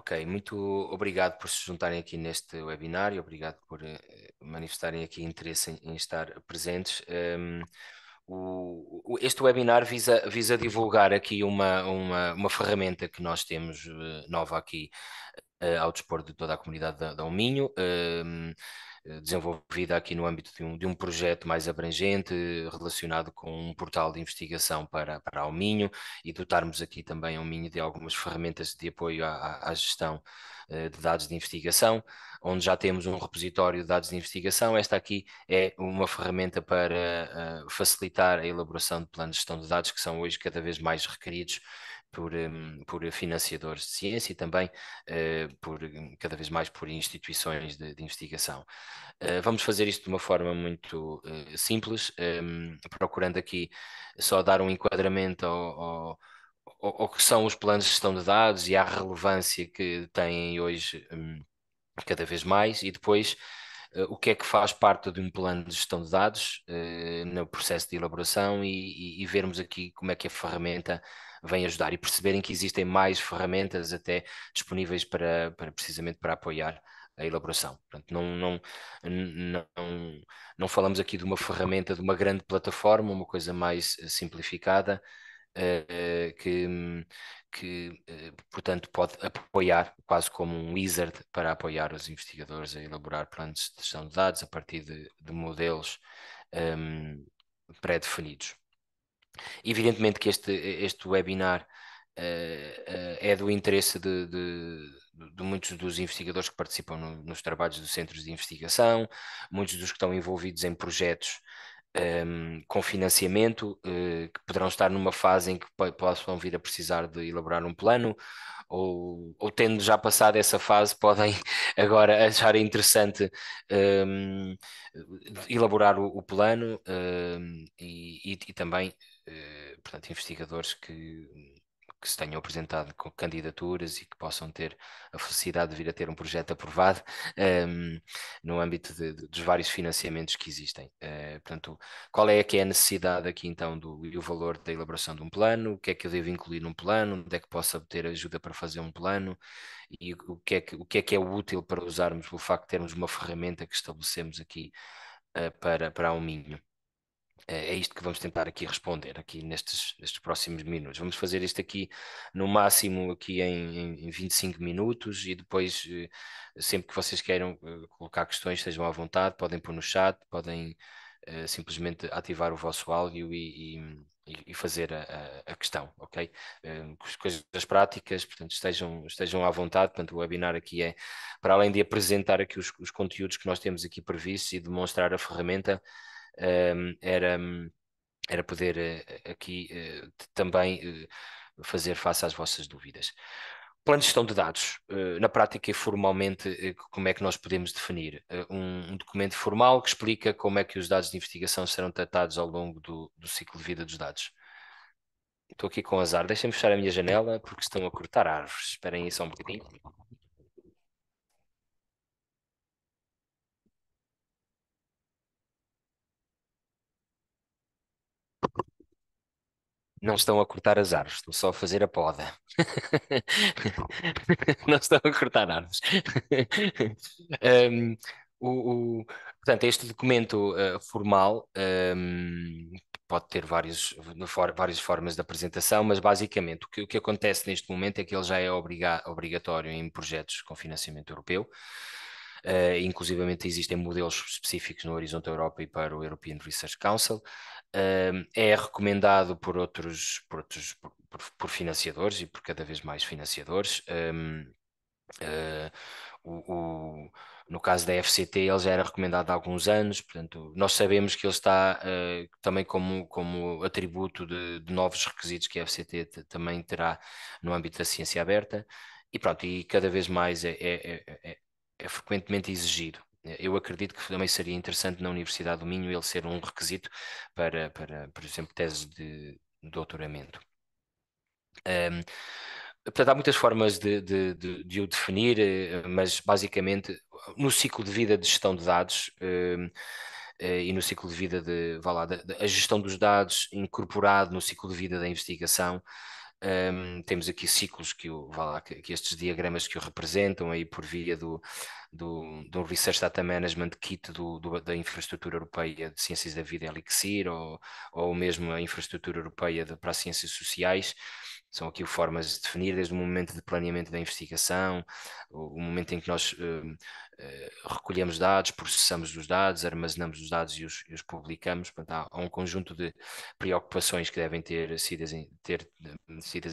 Ok, muito obrigado por se juntarem aqui neste webinar e obrigado por eh, manifestarem aqui interesse em, em estar presentes. Um, ehm, o, este webinar visa, visa divulgar aqui uma, uma, uma ferramenta que nós temos eh, nova aqui eh, ao dispor de toda a comunidade da, Alminho, ehm, eh, desenvolvida aqui no âmbito de um, de um, projeto mais abrangente relacionado com um portal de investigação para, para Alminho e dotarmos aqui também ao de algumas ferramentas de apoio à, à gestão eh, de dados de investigação, onde já temos um repositório de dados de investigação. Esta aqui é uma ferramenta para facilitar a elaboração de planos de gestão de dados que são hoje cada vez mais requeridos por, hum, por financiadores de ciência e também uh, por, hum, cada vez mais por instituições de, de investigação. Uh, vamos fazer isto de uma forma muito uh, simples, um, procurando aqui só dar um enquadramento ao, ao que são os planos de gestão de dados e à relevância que têm hoje um, cada vez mais, e depois o que é que faz parte de um plano de gestão de dados uh, no processo de elaboração e, e, e, vermos aqui como é que a ferramenta vem ajudar e perceberem que existem mais ferramentas até disponíveis para, para precisamente para apoiar a elaboração. Portanto, não, não, não, não falamos aqui de uma ferramenta, de uma grande plataforma, uma coisa mais eh, simplificada, uh, que, que uh, portanto, pode apoiar, quase como um wizard, para apoiar os investigadores a elaborar planos de gestão de dados a partir de, de modelos um, ehm, pré-definidos. Evidentemente que este, este webinar uh, uh, é do interesse de, de, de, muitos dos investigadores que participam no, nos trabalhos dos centros de investigação, muitos dos que estão envolvidos em projetos um, ehm, com financiamento, uh, que poderão estar numa fase em que possam vir a precisar de elaborar um plano, ou, ou tendo já passado essa fase, podem agora achar interessante um, ehm, elaborar o, o plano um, ehm, e, e, e também eh, portanto, investigadores que, que se tenham apresentado com candidaturas e que possam ter a felicidade de vir a ter um projeto aprovado um, ehm, no âmbito de, de, dos vários financiamentos que existem. Uh, portanto, qual é que é a necessidade aqui então do, e o valor da elaboração de um plano? O que é que eu devo incluir num plano? Onde é que posso obter ajuda para fazer um plano? E o que é que, o que, é, que é útil para usarmos o facto de termos uma ferramenta que estabelecemos aqui uh, para, para o Minho? É, é isto que vamos tentar aqui responder aqui nestes, nestes próximos minutos. Vamos fazer isto aqui no máximo aqui em, em 25 minutos e depois eh, sempre que vocês queiram eh, colocar questões, estejam à vontade, podem pôr no chat, podem uh, simplesmente ativar o vosso áudio e, e, e fazer a, a, questão, ok? Uh, coisas práticas, portanto, estejam, estejam à vontade, portanto, o webinar aqui é, para além de apresentar aqui os, os conteúdos que nós temos aqui previstos e demonstrar a ferramenta, era, era poder eh, aqui eh, também eh, fazer face às vossas dúvidas. Plano de gestão de dados, na prática e formalmente, como é que nós podemos definir? Um, um, documento formal que explica como é que os dados de investigação serão tratados ao longo do, do ciclo de vida dos dados. Estou aqui com azar, deixem-me fechar a minha janela porque estão a cortar árvores. Esperem aí só um bocadinho. não estão a cortar as árvores, estão só a fazer a poda. não estão a cortar árvores. um, o, o, portanto, este documento uh, formal um, pode ter vários, for, várias formas de apresentação, mas basicamente o que, o que, acontece neste momento é que ele já é obriga, obrigatório em projetos com financiamento europeu. Uh, inclusivamente existem modelos específicos no Horizonte Europa e para o European Research Council é recomendado por outros, por, outros por, por, financiadores e por cada vez mais financiadores. Um, uh, ah, o, o, no caso da FCT, ele já era recomendado há alguns anos, portanto, nós sabemos que ele está uh, também como, como atributo de, de, novos requisitos que a FCT também terá no âmbito da ciência aberta, e pronto, e cada vez mais é, é, é, é, é frequentemente exigido eu acredito que também seria interessante na Universidade do Minho ele ser um requisito para, para por exemplo, tese de doutoramento. Um, portanto, há muitas formas de, de, de, de, o definir, eh, mas basicamente no ciclo de vida de gestão de dados. Um, eh, e no ciclo de vida de, vá lá, a gestão dos dados incorporado no ciclo de vida da investigação, um, temos aqui ciclos que, o, vá lá, que, que, estes diagramas que o representam aí por via do, do, do Research Data Management Kit do, do, da Infraestrutura Europeia de Ciências da Vida Elixir ou, ou mesmo a Infraestrutura Europeia de, para as Ciências Sociais são aqui formas de definir, desde o momento de planeamento da investigação, o momento em que nós uh, uh, recolhemos dados, processamos os dados, armazenamos os dados e os, e os publicamos. Portanto, há, há, um conjunto de preocupações que devem ter sido em, ter, hum, sido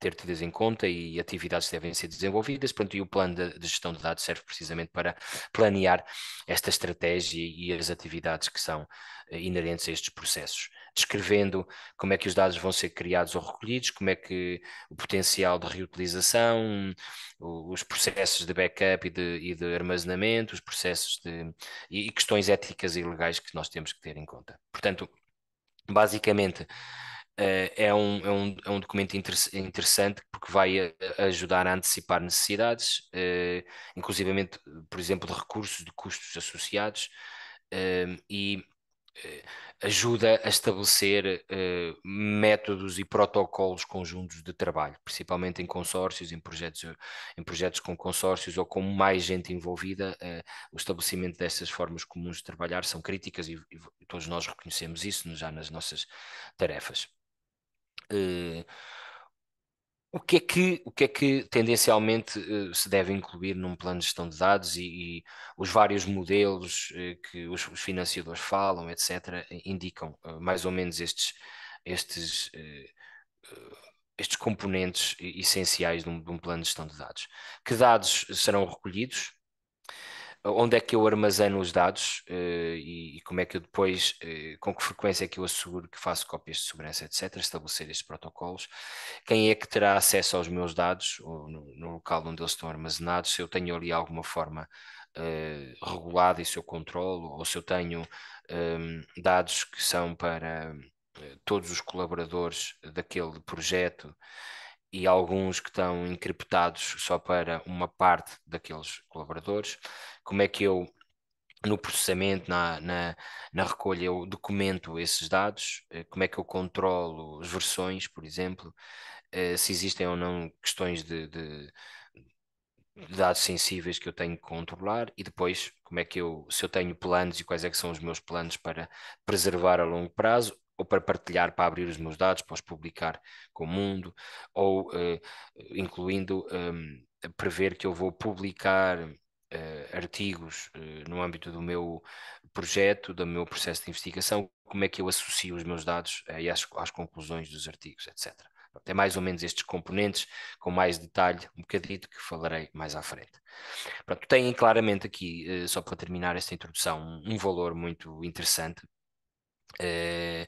ter tido em conta e atividades que devem ser desenvolvidas. Portanto, e o plano de, de gestão de dados serve precisamente para planear esta estratégia e as atividades que são eh, inerentes a estes processos descrevendo como é que os dados vão ser criados ou recolhidos, como é que o potencial de reutilização, os processos de backup e de, e de armazenamento, os processos de. E, e questões éticas e legais que nós temos que ter em conta. Portanto, basicamente. Uh, é, um, é, um, é um documento inter interessante porque vai a, eh, ajudar a antecipar necessidades, uh, inclusivamente, por exemplo, de recursos, de custos associados, uh, e eh, ajuda a estabelecer uh, métodos e protocolos conjuntos de trabalho, principalmente em consórcios, em projetos, eh, em projetos com consórcios ou com mais gente envolvida, uh, o estabelecimento dessas formas comuns de trabalhar são críticas e, e todos nós reconhecemos isso já nas nossas tarefas. Uh, o que é que, o que, é que tendencialmente eh, se deve incluir num plano de gestão de dados e, e os vários modelos eh, que os, financiadores falam, etc., eh, indicam mais ou menos estes, estes, estes componentes essenciais de um, de um plano de gestão de dados? Que dados serão recolhidos? onde é que eu armazeno os dados uh, e, e, como é que eu depois, uh, com que frequência é que eu asseguro que faço cópias de segurança, etc., estabelecer estes protocolos, quem é que terá acesso aos meus dados ou no, no local onde eles estão armazenados, se eu tenho ali alguma forma uh, regulada e se eu controlo, ou se eu tenho um, ehm, dados que são para todos os colaboradores daquele projeto, e alguns que estão encriptados só para uma parte daqueles colaboradores. Como é que eu, no processamento, na, na, na recolha, eu documento esses dados? Eh, como é que eu controlo as versões, por exemplo? Eh, se existem ou não questões de, de dados sensíveis que eu tenho que controlar e depois como é que eu, se eu tenho planos e quais é que são os meus planos para preservar a longo prazo ou para partilhar, para abrir os meus dados, para os publicar com o mundo, ou uh, incluindo um, eh, prever que eu vou publicar uh, artigos uh, no âmbito do meu projeto, do meu processo de investigação, como é que eu associo os meus dados uh, às, às conclusões dos artigos, etc. Tem é mais ou menos estes componentes, com mais detalhe, um bocadito, que falarei mais à frente. Pronto, têm claramente aqui, só para terminar esta introdução, um valor muito interessante é,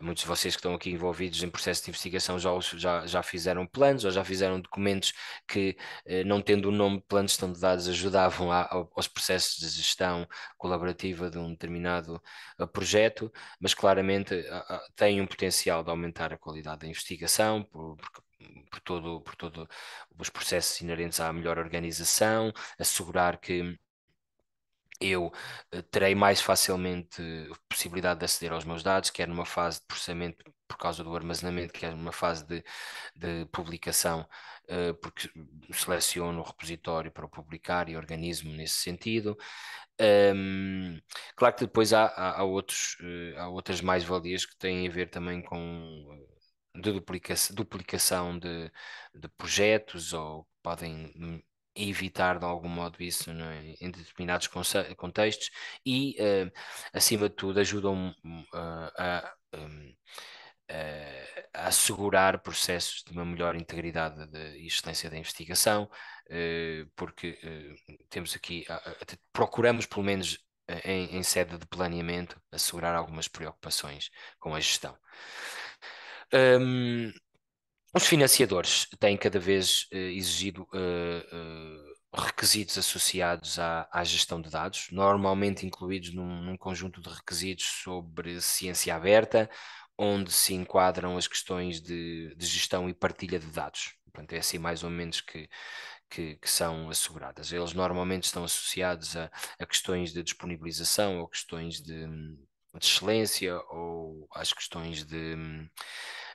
muitos de vocês que estão aqui envolvidos em processo de investigação já, já, já fizeram planos ou já fizeram documentos que, eh, não tendo o nome de planos de dados, ajudavam a, aos processos de gestão colaborativa de um determinado eh, projeto, mas claramente têm um potencial de aumentar a qualidade da investigação, porque por todo, por todo os processos inerentes à melhor organização, assegurar que eu eh, terei mais facilmente possibilidade de aceder aos meus dados, quer numa fase de processamento por causa do armazenamento, quer numa fase de, de publicação, uh, porque seleciono o repositório para o publicar e organismo nesse sentido. Um, claro que depois há, há, há outros, uh, há outras mais-valias que têm a ver também com de duplicação, duplicação de, de projetos ou podem evitar de algum modo isso é? em determinados contextos e, uh, acima de tudo, ajudam uh, hum, a, um, uh, a, assegurar processos de uma melhor integridade e excelência da investigação, eh, porque eh, temos aqui, procuramos pelo menos em, em sede de planeamento, assegurar algumas preocupações com a gestão. Um, os financiadores têm cada vez uh, exigido uh, uh, requisitos associados à, à, gestão de dados, normalmente incluídos num, num, conjunto de requisitos sobre ciência aberta, onde se enquadram as questões de, de gestão e partilha de dados. Portanto, é assim mais ou menos que, que, que, são asseguradas. Eles normalmente estão associados a, a questões de disponibilização ou questões de, de excelência ou às questões de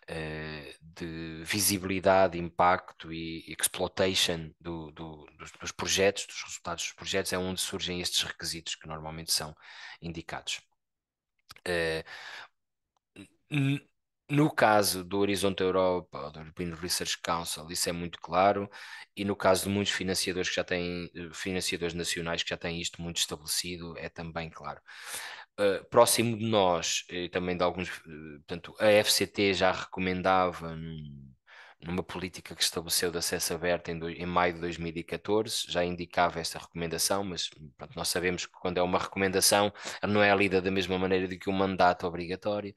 eh, de visibilidade, impacto e exploitation do, do, dos, dos, projetos, dos resultados dos projetos, é onde surgem estes requisitos que normalmente são indicados. Eh, no caso do Horizonte Europa, do European Research Council, isso é muito claro, e no caso de muitos financiadores que já têm, eh, financiadores nacionais que já têm isto muito estabelecido, é também claro. Eh, próximo de nós, e eh, também de alguns, eh, portanto, a FCT já recomendava num, numa política que estabeleceu de acesso aberto em, do, em, maio de 2014, já indicava esta recomendação, mas pronto, nós sabemos que quando é uma recomendação não é lida da mesma maneira do que um mandato obrigatório.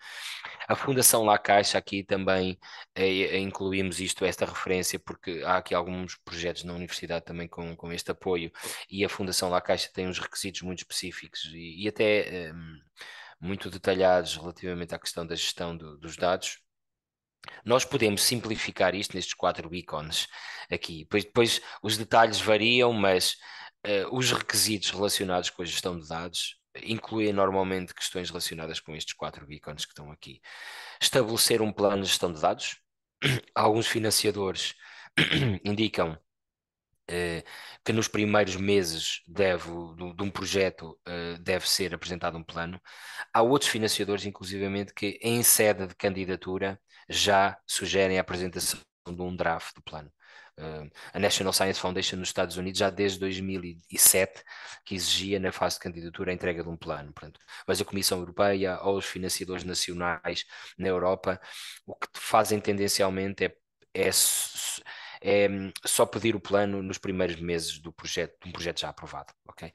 A Fundação La Caixa, aqui também é, incluímos isto, esta referência, porque há aqui alguns projetos na universidade também com, com este apoio, e a Fundação La Caixa tem uns requisitos muito específicos e, e até. Eh, muito detalhados relativamente à questão da gestão do, dos dados, nós podemos simplificar isto nestes quatro ícones aqui. Depois, depois os detalhes variam, mas uh, os requisitos relacionados com a gestão de dados incluem normalmente questões relacionadas com estes quatro ícones que estão aqui. Estabelecer um plano de gestão de dados. Alguns financiadores indicam Uh, que nos primeiros meses deve, de, de um projeto uh, deve ser apresentado um plano. Há outros financiadores, inclusivamente, que em sede de candidatura já sugerem a apresentação de um draft do plano. Uh, a National Science Foundation nos Estados Unidos já desde 2007 que exigia na fase de candidatura a entrega de um plano, portanto. mas a Comissão Europeia ou os financiadores nacionais na Europa o que fazem tendencialmente é, é, é só pedir o plano nos primeiros meses do projeto, de um projeto já aprovado, ok?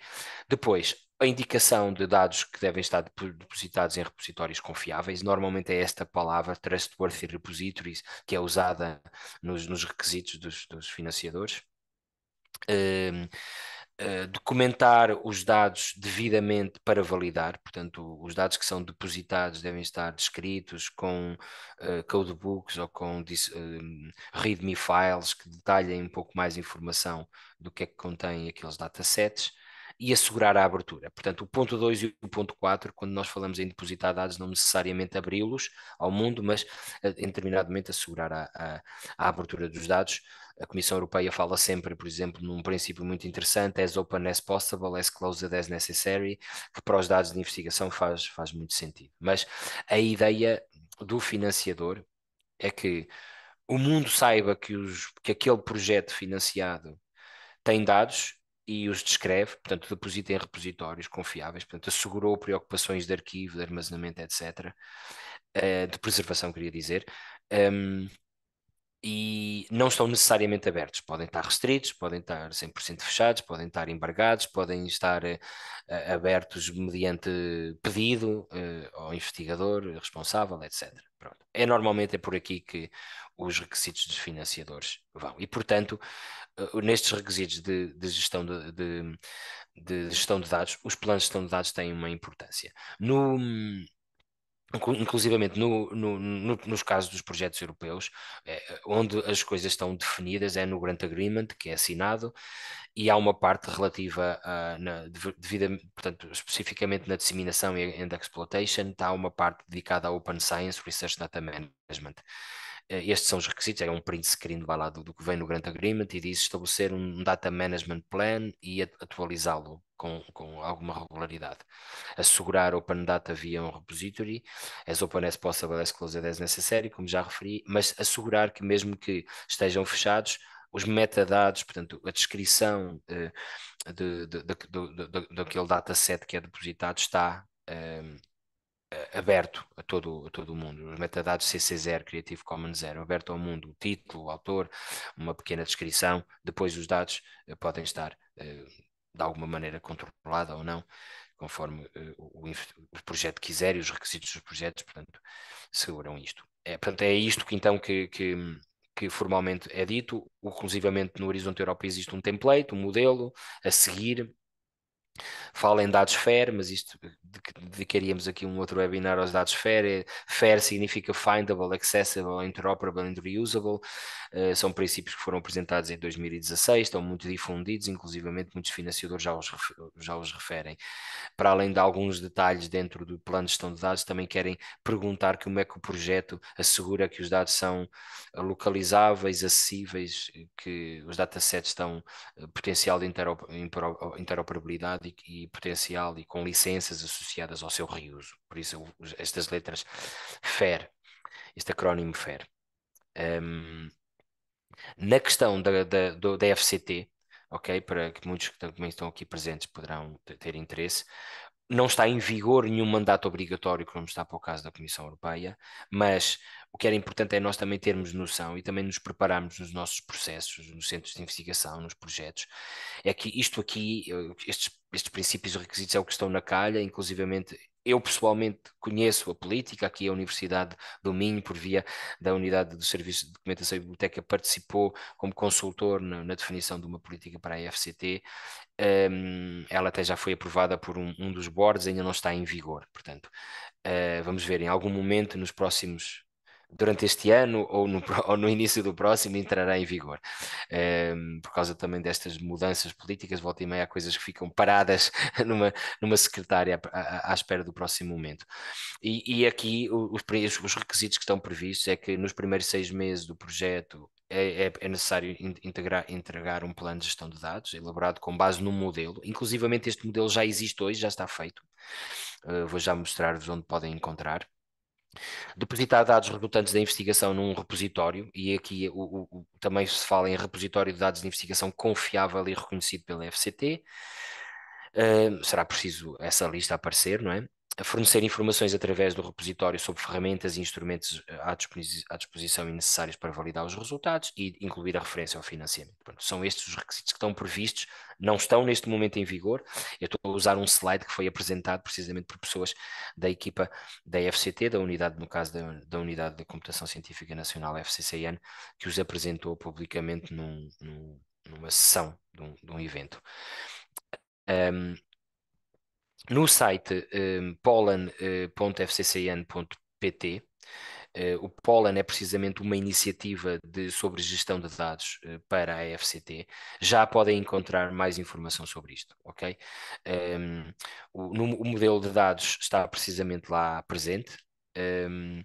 Depois, a indicação de dados que devem estar depositados em repositórios confiáveis, normalmente é esta palavra, Trustworthy Repositories, que é usada nos, nos requisitos dos, dos financiadores. Uh, uh, documentar os dados devidamente para validar, portanto, os dados que são depositados devem estar descritos com uh, codebooks ou com hum, README files que detalhem um pouco mais informação do que é que contém aqueles datasets e assegurar a abertura. Portanto, o ponto 2 e o ponto 4, quando nós falamos em depositar dados, não necessariamente abri-los ao mundo, mas em eh, determinado momento assegurar a, a, a, abertura dos dados. A Comissão Europeia fala sempre, por exemplo, num princípio muito interessante, as open as possible, as closed as necessary, que para os dados de investigação faz, faz muito sentido. Mas a ideia do financiador é que o mundo saiba que, os, que aquele projeto financiado tem dados e os descreve, portanto, deposita em repositórios confiáveis, portanto, assegurou preocupações de arquivo, de armazenamento, etc., eh, de preservação, queria dizer, e não estão necessariamente abertos. Podem estar restritos, podem estar 100% fechados, podem estar embargados, podem estar uh, abertos mediante pedido uh, ao investigador responsável, etc. Pronto. É normalmente é por aqui que os requisitos dos financiadores vão. E, portanto, uh, nestes requisitos de, de gestão de, de, de, gestão de dados, os planos de gestão de dados têm uma importância. No inclusivamente no, no, no, nos casos dos projetos europeus, eh, onde as coisas estão definidas é no Grant Agreement, que é assinado, e há uma parte relativa, a, ah, na, devida, portanto, especificamente na disseminação e and exploitation, está uma parte dedicada à Open Science Research Data Management. Eh, estes são os requisitos, é um print screen vai lá, do, do que vem no Grant Agreement e diz estabelecer um data management plan e atualizá-lo com, com alguma regularidade. Assegurar open data via um repository, as open as possible, as closed as necessary, como já referi, mas assegurar que mesmo que estejam fechados, os metadados, portanto, a descrição eh, de, de, de, de, daquele dataset que é depositado está ehm, aberto a todo, a todo o mundo. Os metadados CC0, Creative Commons 0, aberto ao mundo, o título, o autor, uma pequena descrição, depois os dados eh, podem estar eh, de alguma maneira controlada ou não, conforme eh, o, o projeto quiser e os requisitos dos projetos, portanto, seguram isto. É, portanto, é isto que então que, que, que formalmente é dito, inclusivamente no Horizonte Europa existe um template, um modelo a seguir, Fala em dados FAIR, mas isto dedicaríamos aqui um outro webinar aos dados FAIR. FAIR significa Findable, Accessible, Interoperable and Reusable. Eh, são princípios que foram apresentados em 2016, estão muito difundidos, inclusivamente muitos financiadores já os, já os referem. Para além de alguns detalhes dentro do plano de gestão de dados, também querem perguntar como é que o projeto assegura que os dados são eh, localizáveis, acessíveis, que os datasets estão eh, potencial de interoperabilidade qualidade e, e, potencial e com licenças associadas ao seu reuso. Por isso, estas letras fer, este acrónimo fer. Um, na questão da, da, do, da FCT, ok, para que muitos que também estão aqui presentes poderão ter interesse, não está em vigor nenhum mandato obrigatório, como está para o caso da Comissão Europeia, mas o que era importante é nós também termos noção e também nos prepararmos nos nossos processos, nos centros de investigação, nos projetos, é que isto aqui, eh, estes, estes princípios e requisitos é o que estão na calha, inclusivamente eu pessoalmente conheço a política, aqui a Universidade do Minho, por via da Unidade do Serviço de Documentação e Biblioteca, participou como consultor na, na definição de uma política para a FCT. Um, ela até já foi aprovada por um, um, dos boards, ainda não está em vigor, portanto, uh, vamos ver, em algum momento nos próximos durante este ano ou no, ou no, início do próximo entrará em vigor. Um, ehm, por causa também destas mudanças políticas, volta e meia há coisas que ficam paradas numa, numa secretária à, à espera do próximo momento. E, e aqui os, os requisitos que estão previstos é que nos primeiros seis meses do projeto é, é, é necessário integrar, entregar um plano de gestão de dados elaborado com base num modelo. Inclusivamente este modelo já existe hoje, já está feito. Uh, vou já mostrar-vos onde podem encontrar. Depositar dados resultantes da investigação num repositório, e aqui o, o, também se fala em repositório de dados de investigação confiável e reconhecido pela FCT. Uh, ah, será preciso essa lista aparecer, não é? a fornecer informações através do repositório sobre ferramentas e instrumentos eh, à, disposi à disposição e necessários para validar os resultados e incluir a referência ao financiamento. Pronto, são estes os requisitos que estão previstos, não estão neste momento em vigor. Eu estou a usar um slide que foi apresentado precisamente por pessoas da equipa da FCT, da unidade, no caso da, da Unidade de Computação Científica Nacional, FCCN, que os apresentou publicamente num, num, numa sessão de um, de um evento. Um, no site um, ehm, pollen.fccn.pt. Eh, uh, eh, o Pollen é precisamente uma iniciativa de, sobre gestão de dados uh, para a FCT. Já podem encontrar mais informação sobre isto, ok? Um, ehm, o, no, o, modelo de dados está precisamente lá presente um, ehm,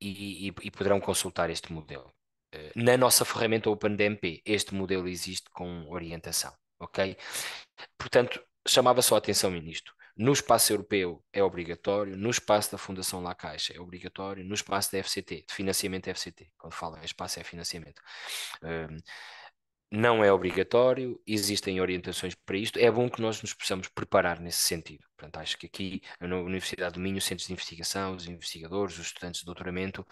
e, e, e, poderão consultar este modelo. na nossa ferramenta OpenDMP, este modelo existe com orientação, ok? Portanto, chamava só a atenção nisto. No espaço europeu é obrigatório, no espaço da Fundação La Caixa é obrigatório, no espaço da FCT, de financiamento FCT, quando fala em espaço é financiamento. Um, não é obrigatório, existem orientações para isto, é bom que nós nos possamos preparar nesse sentido. Portanto, acho que aqui na Universidade do Minho, os centros de investigação, os investigadores, os estudantes de doutoramento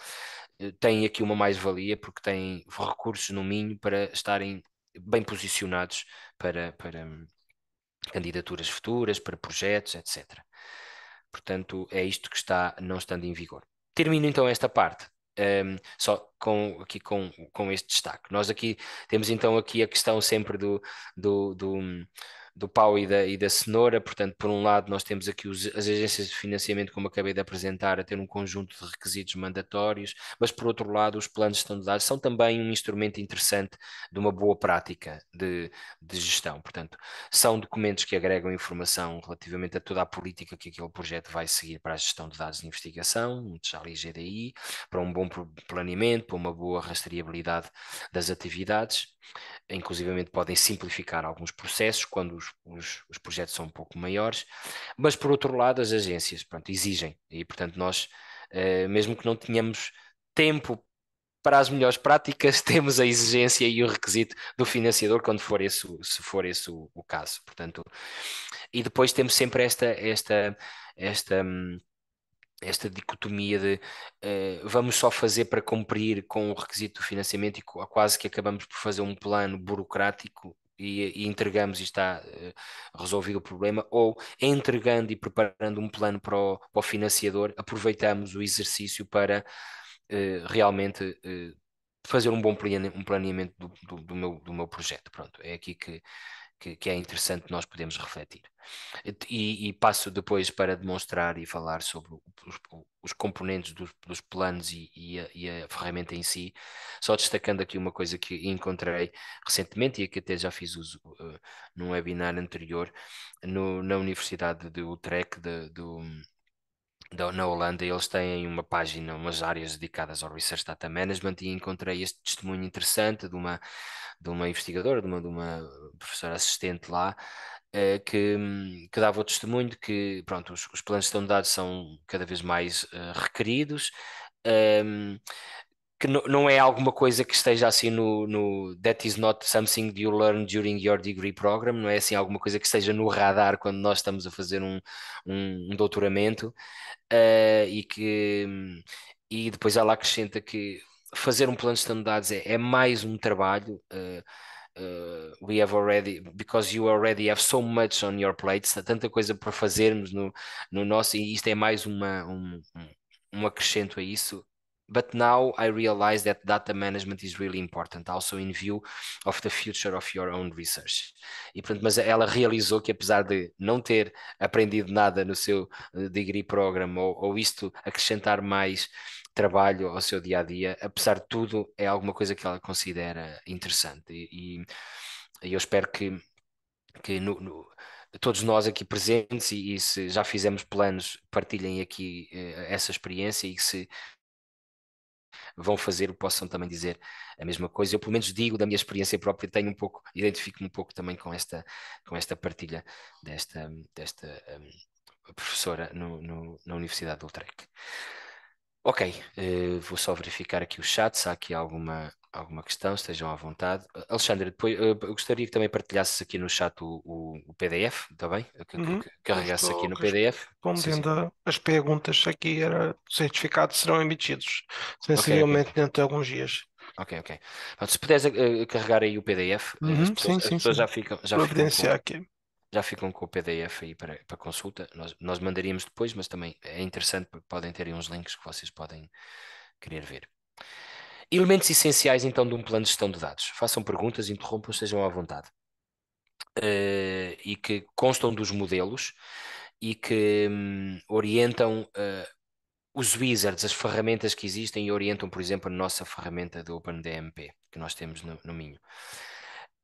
eh, têm aqui uma mais-valia porque têm recursos no Minho para estarem bem posicionados para, para, hum, candidaturas futuras, para projetos, etc. Portanto, é isto que está não estando em vigor. Termino então esta parte. Um, ehm, só com, aqui com, com este destaque. Nós aqui temos então aqui a questão sempre do, do, do hum, do pau e da, e da cenoura. Portanto, por um lado, nós temos aqui os, as agências de financiamento, como acabei de apresentar, a ter um conjunto de requisitos mandatórios, mas por outro lado, os planos de estandardizados são também um instrumento interessante de uma boa prática de, de gestão. Portanto, são documentos que agregam informação relativamente a toda a política que aquele projeto vai seguir para a gestão de dados de investigação, já ali GDI, para um bom planeamento, para uma boa rastreabilidade das atividades inclusivamente podem simplificar alguns processos quando os, os, os, projetos são um pouco maiores, mas por outro lado as agências pronto, exigem e portanto nós, eh, mesmo que não tenhamos tempo para as melhores práticas, temos a exigência e o requisito do financiador quando for esse, se for esse o, o caso, portanto, e depois temos sempre esta, esta, esta hum, esta dicotomia de uh, vamos só fazer para cumprir com o requisito do financiamento e quase que acabamos por fazer um plano burocrático e, e entregamos e está uh, resolvido o problema, ou entregando e preparando um plano para o, para o financiador, aproveitamos o exercício para uh, realmente fazer um bom planeamento do, do, do, meu, do meu projeto. Pronto, é aqui que que, que é interessante nós podemos refletir. E, e, passo depois para demonstrar e falar sobre os, os componentes dos, dos planos e, e, a, e, a, ferramenta em si, só destacando aqui uma coisa que encontrei recentemente e que até já fiz uso uh, num webinar anterior no, na Universidade de Utrecht de, do, da, na Holanda, eles têm uma página, umas áreas dedicadas ao Research Data Management e encontrei este testemunho interessante de uma, de uma investigadora, de uma, de uma professora assistente lá, eh, que, que dava o testemunho de que pronto, os, os planos de dados são cada vez mais eh, requeridos, um, ehm, que não é alguma coisa que esteja assim no, no That is not something you learn during your degree program, não é assim alguma coisa que esteja no radar quando nós estamos a fazer um, um, um doutoramento uh, e que e depois ela acrescenta que fazer um plano de estandardes é, é mais um trabalho uh, Uh, we have already because you already have so much on your plate, está tanta coisa para fazermos no, no nosso e isto é mais uma um, um acrescento a isso But now I realize that data management is really important, also in view of the future of your own research. E, pronto, mas ela realizou que, apesar de não ter aprendido nada no seu eh, degree program ou, ou isto acrescentar mais trabalho ao seu dia a dia, apesar de tudo, é alguma coisa que ela considera interessante. E, e eu espero que, que no, no, todos nós aqui presentes, e, e, se já fizemos planos, partilhem aqui eh, essa experiência e que se vão fazer possam também dizer a mesma coisa. Eu, pelo menos, digo da minha experiência própria, tenho um pouco, identifico-me um pouco também com esta, com esta partilha desta, desta um, professora no, no, na Universidade do Utrecht. Ok, uh, vou só verificar aqui o chat, se há aqui alguma alguma questão, estejam à vontade. Alexandre, depois eh, eu gostaria que também partilhasses aqui no chat o, o, o PDF, está bem? Eh, que, uhum. que carregasse aqui no PDF. Respondendo as perguntas aqui, era, certificados serão emitidos, sensivelmente okay. dentro de alguns dias. Ok, ok. se puderes uh, carregar aí o PDF, uhum, as pessoas, sim, sim, as sim. já ficam. Já Providenciar ficam com, aqui. Já ficam com o PDF aí para, para consulta. Nós, nós mandaríamos depois, mas também é interessante porque podem ter aí uns links que vocês podem querer ver. Elementos essenciais, então, de um plano de gestão de dados. Façam perguntas, interrompam, sejam à vontade. Uh, e que constam dos modelos e que um, orientam uh, os wizards, as ferramentas que existem e orientam, por exemplo, a nossa ferramenta do OpenDMP que nós temos no, no Minho.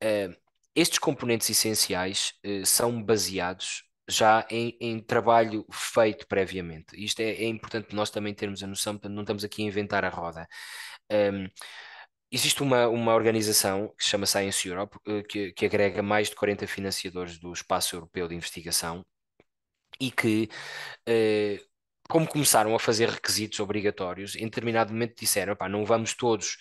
Uh, estes componentes essenciais são baseados já em, em, trabalho feito previamente. Isto é, é, importante nós também termos a noção, portanto, não estamos aqui a inventar a roda. Um, existe uma, uma organização que se chama Science Europe, eh, que, que agrega mais de 40 financiadores do espaço europeu de investigação e que, eh, como começaram a fazer requisitos obrigatórios, em determinado momento disseram: não vamos todos.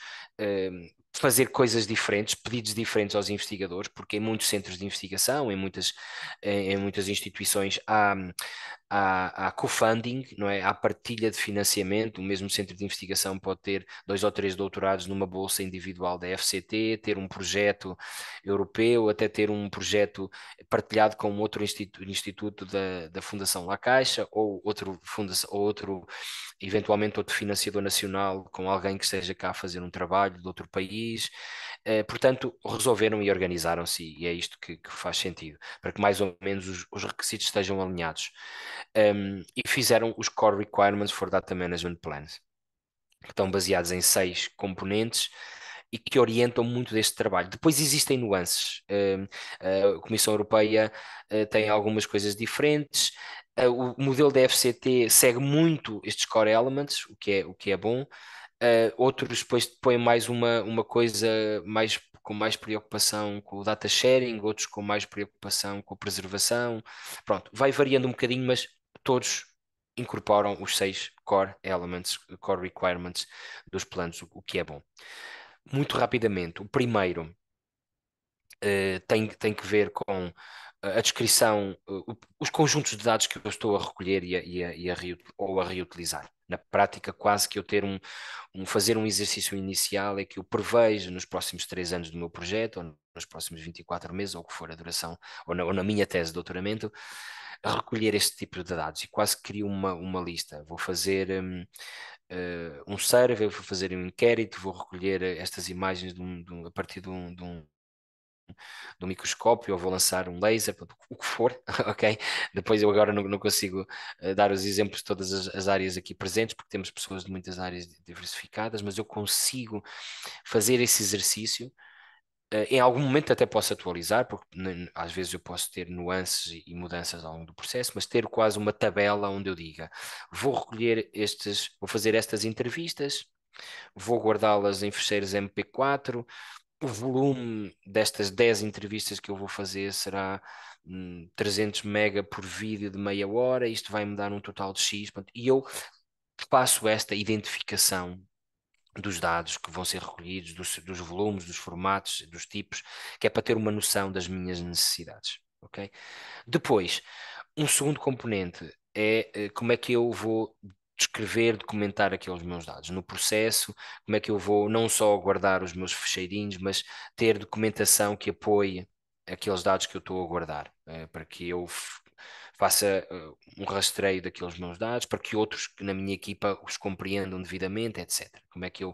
fazer coisas diferentes, pedidos diferentes aos investigadores, porque em muitos centros de investigação, em muitas, eh, em muitas instituições, há, à, à co-funding, não é? à partilha de financiamento. O mesmo centro de investigação pode ter dois ou três doutorados numa bolsa individual da FCT, ter um projeto europeu, até ter um projeto partilhado com outro instituto, instituto da, da Fundação La Caixa ou outro, fundação, ou outro, eventualmente outro financiador nacional com alguém que esteja cá a fazer um trabalho de outro país. Eh, portanto, resolveram e organizaram-se, e é isto que, que, faz sentido, para que mais ou menos os, os requisitos estejam alinhados. Um, e fizeram os Core Requirements for Data Management Plans, que estão baseados em seis componentes e que orientam muito deste trabalho. Depois existem nuances. a Comissão Europeia uh, tem algumas coisas diferentes. Uh, o modelo da FCT segue muito estes core elements, o que é, o que é bom. Uh, outros depois põem mais uma, uma coisa mais, com mais preocupação com o data sharing, outros com mais preocupação com a preservação. Pronto, vai variando um bocadinho, mas todos incorporam os seis core elements, core requirements dos planos, o, o que é bom. Muito rapidamente, o primeiro uh, tem, tem que ver com eh, a descrição, os conjuntos de dados que eu estou a recolher e a, e a, e a ou a reutilizar na prática quase que eu ter um, um, fazer um exercício inicial é que eu prevejo nos próximos três anos do meu projeto, ou nos próximos 24 meses, ou que for a duração, ou na, ou na minha tese de doutoramento, recolher este tipo de dados e quase crio uma, uma lista. Vou fazer um, uh, eh, um survey, vou fazer um inquérito, vou recolher estas imagens de um, de a partir de um, de do microscópio ou vou lançar um laser, o que for, ok? Depois eu agora não, não consigo eh, dar os exemplos de todas as, as, áreas aqui presentes, porque temos pessoas de muitas áreas diversificadas, mas eu consigo fazer esse exercício. Eh, em algum momento até posso atualizar, porque às vezes eu posso ter nuances e mudanças ao longo do processo, mas ter quase uma tabela onde eu diga: vou recolher estes, vou fazer estas entrevistas, vou guardá-las em ficheiros MP4, o volume destas 10 entrevistas que eu vou fazer será hum, 300 mega por vídeo de meia hora, isto vai me dar um total de X. Pronto, e eu faço esta identificação dos dados que vão ser recolhidos, dos, dos volumes, dos formatos, dos tipos, que é para ter uma noção das minhas necessidades. Okay? Depois, um segundo componente é eh, como é que eu vou descrever, documentar aqueles meus dados. No processo, como é que eu vou não só guardar os meus fecheirinhos, mas ter documentação que apoie aqueles dados que eu estou a guardar, eh, para que eu faça eh, um rastreio daqueles meus dados, para que outros na minha equipa os compreendam devidamente, etc. Como é que eu,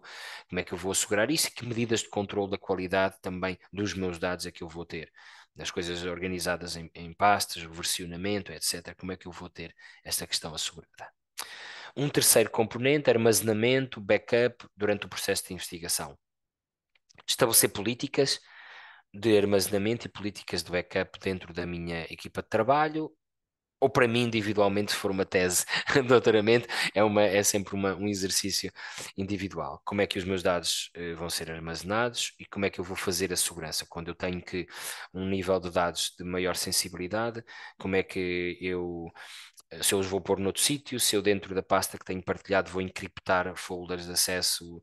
como é que eu vou assegurar isso e que medidas de controle da qualidade também dos meus dados é que eu vou ter? Das coisas organizadas em, em pastas, versionamento, etc. Como é que eu vou ter esta questão assegurada? Um terceiro componente, armazenamento, backup durante o processo de investigação. Estabelecer políticas de armazenamento e políticas de backup dentro da minha equipa de trabalho, ou para mim individualmente, se for uma tese de doutoramento, é, uma, é sempre uma, um exercício individual. Como é que os meus dados eh, vão ser armazenados e como é que eu vou fazer a segurança? Quando eu tenho que um nível de dados de maior sensibilidade, como é que eu eh, se eu os vou pôr noutro sítio, se eu dentro da pasta que tenho partilhado vou encriptar folders de acesso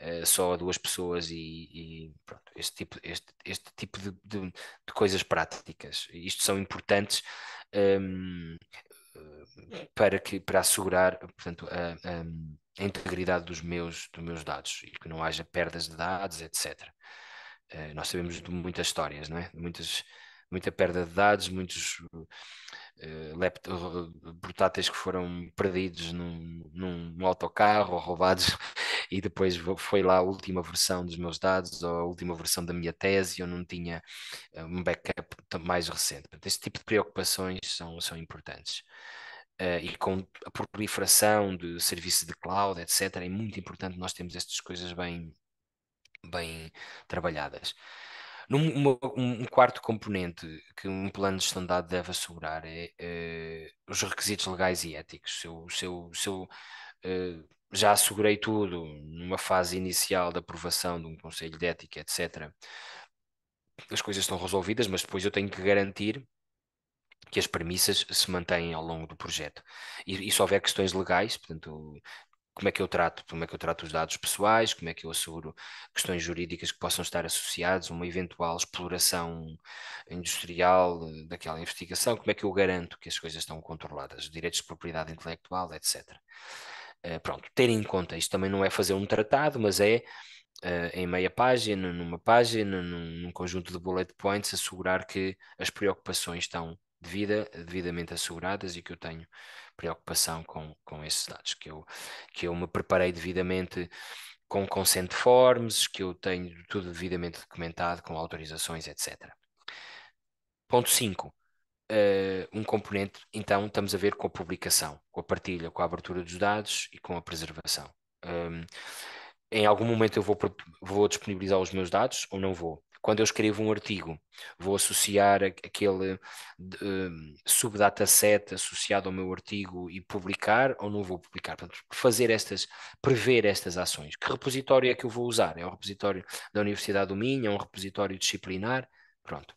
uh, só a duas pessoas e, e pronto, este tipo, este, este tipo de, de, de, coisas práticas. Isto são importantes um, ehm, eh, para, que, para assegurar portanto, a, a, integridade dos meus, dos meus dados e que não haja perdas de dados, etc. Uh, nós sabemos de muitas histórias, não é? Muitas, muita perda de dados, muitos uh, portáteis que foram perdidos num, num, autocarro ou roubados e depois foi lá a última versão dos meus dados ou a última versão da minha tese eu não tinha eh, um backup mais recente. Portanto, este tipo de preocupações são, são importantes. Uh, e com a proliferação de serviços de cloud, etc., é muito importante nós termos estas coisas bem, bem trabalhadas. Num, um, um quarto componente que um plano de gestão dado deve assegurar é, eh, os requisitos legais e éticos. Se eu, se eu, se eu eh, já assegurei tudo numa fase inicial da aprovação de um conselho de ética, etc., as coisas estão resolvidas, mas depois eu tenho que garantir que as premissas se mantêm ao longo do projeto. E, e se houver questões legais, portanto, como é que eu trato, como é que eu trato os dados pessoais, como é que eu asseguro questões jurídicas que possam estar associadas a uma eventual exploração industrial eh, daquela investigação, como é que eu garanto que as coisas estão controladas, direitos de propriedade intelectual, etc. Uh, eh, pronto, ter em conta, isto também não é fazer um tratado, mas é uh, em meia página, numa página, num, num conjunto de bullet points, assegurar que as preocupações estão devida, devidamente asseguradas e que eu tenho preocupação com, com esses dados, que eu, que eu me preparei devidamente com consent forms, que eu tenho tudo devidamente documentado, com autorizações, etc. Ponto 5. Uh, eh, um componente, então, estamos a ver com a publicação, com a partilha, com a abertura dos dados e com a preservação. Um, ehm, em algum momento eu vou, vou disponibilizar os meus dados ou não vou? Quando eu escrevo um artigo, vou associar aquele uh, hum, subdataset associado ao meu artigo e publicar ou não vou publicar. Portanto, fazer estas, prever estas ações. Que repositório é que eu vou usar? É o repositório da Universidade do Minho? É um repositório disciplinar? Pronto.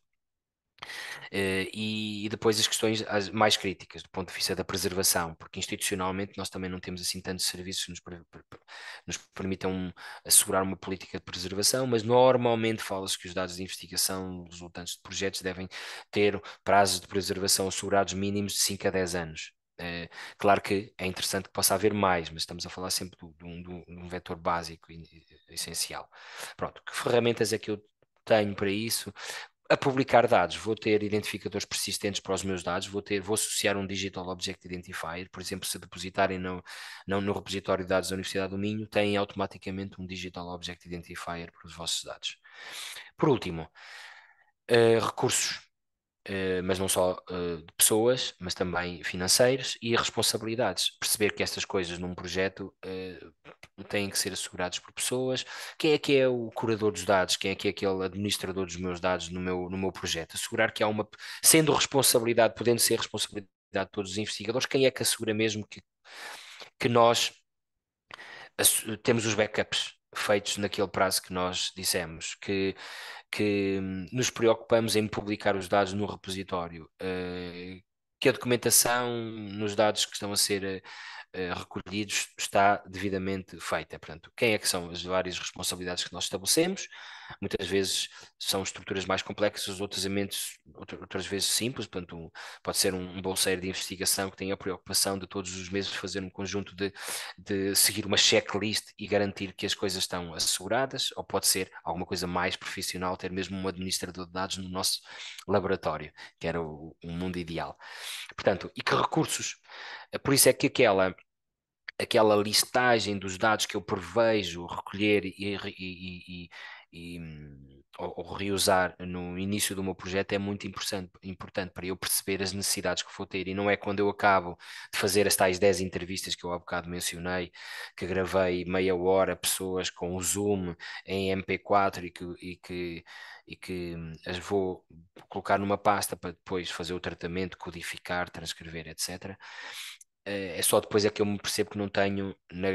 Uh, e, e, depois as questões mais críticas do ponto de vista da preservação, porque institucionalmente nós também não temos assim tantos serviços que nos, nos permitam assegurar uma política de preservação, mas normalmente fala-se que os dados de investigação resultantes de projetos devem ter prazos de preservação assegurados mínimos de 5 a 10 anos. Eh, claro que é interessante que possa haver mais, mas estamos a falar sempre de um, vetor básico e essencial. Pronto, que ferramentas é que eu tenho para isso, a publicar dados, vou ter identificadores persistentes para os meus dados, vou ter, vou associar um Digital Object Identifier, por exemplo, se depositarem no, no, no repositório de dados da Universidade do Minho, têm automaticamente um Digital Object Identifier para os vossos dados. Por último, uh, recursos. Eh, mas não só eh, de pessoas, mas também financeiros e responsabilidades. Perceber que estas coisas num projeto eh, têm que ser asseguradas por pessoas. Quem é que é o curador dos dados? Quem é que é aquele administrador dos meus dados no meu, no meu projeto? Assegurar que há uma. Sendo responsabilidade, podendo ser responsabilidade de todos os investigadores, quem é que assegura mesmo que, que nós temos os backups? feitos naquele prazo que nós dissemos, que, que hum, nos preocupamos em publicar os dados no repositório, eh, que a documentação nos dados que estão a ser eh, eh, recolhidos está devidamente feita. Portanto, quem é que são as várias responsabilidades que nós estabelecemos, muitas vezes são estruturas mais complexas, outras, é mentes, outras vezes simples, portanto pode ser um bolseiro de investigação que tem a preocupação de todos os meses fazer um conjunto de, de seguir uma checklist e garantir que as coisas estão asseguradas, ou pode ser alguma coisa mais profissional, ter mesmo um administrador de dados no nosso laboratório, que era o, o mundo ideal. Portanto, e que recursos? Eh, por isso é que aquela aquela listagem dos dados que eu prevejo recolher e, e, e, e, ou, ou, reusar no início do meu projeto é muito importante, importante para eu perceber as necessidades que vou ter. E não é quando eu acabo de fazer as tais 10 entrevistas que eu há bocado mencionei, que gravei meia hora pessoas com o Zoom em MP4 e que, e que, e que as vou colocar numa pasta para depois fazer o tratamento, codificar, transcrever, etc eh, é só depois é que eu me percebo que não tenho na,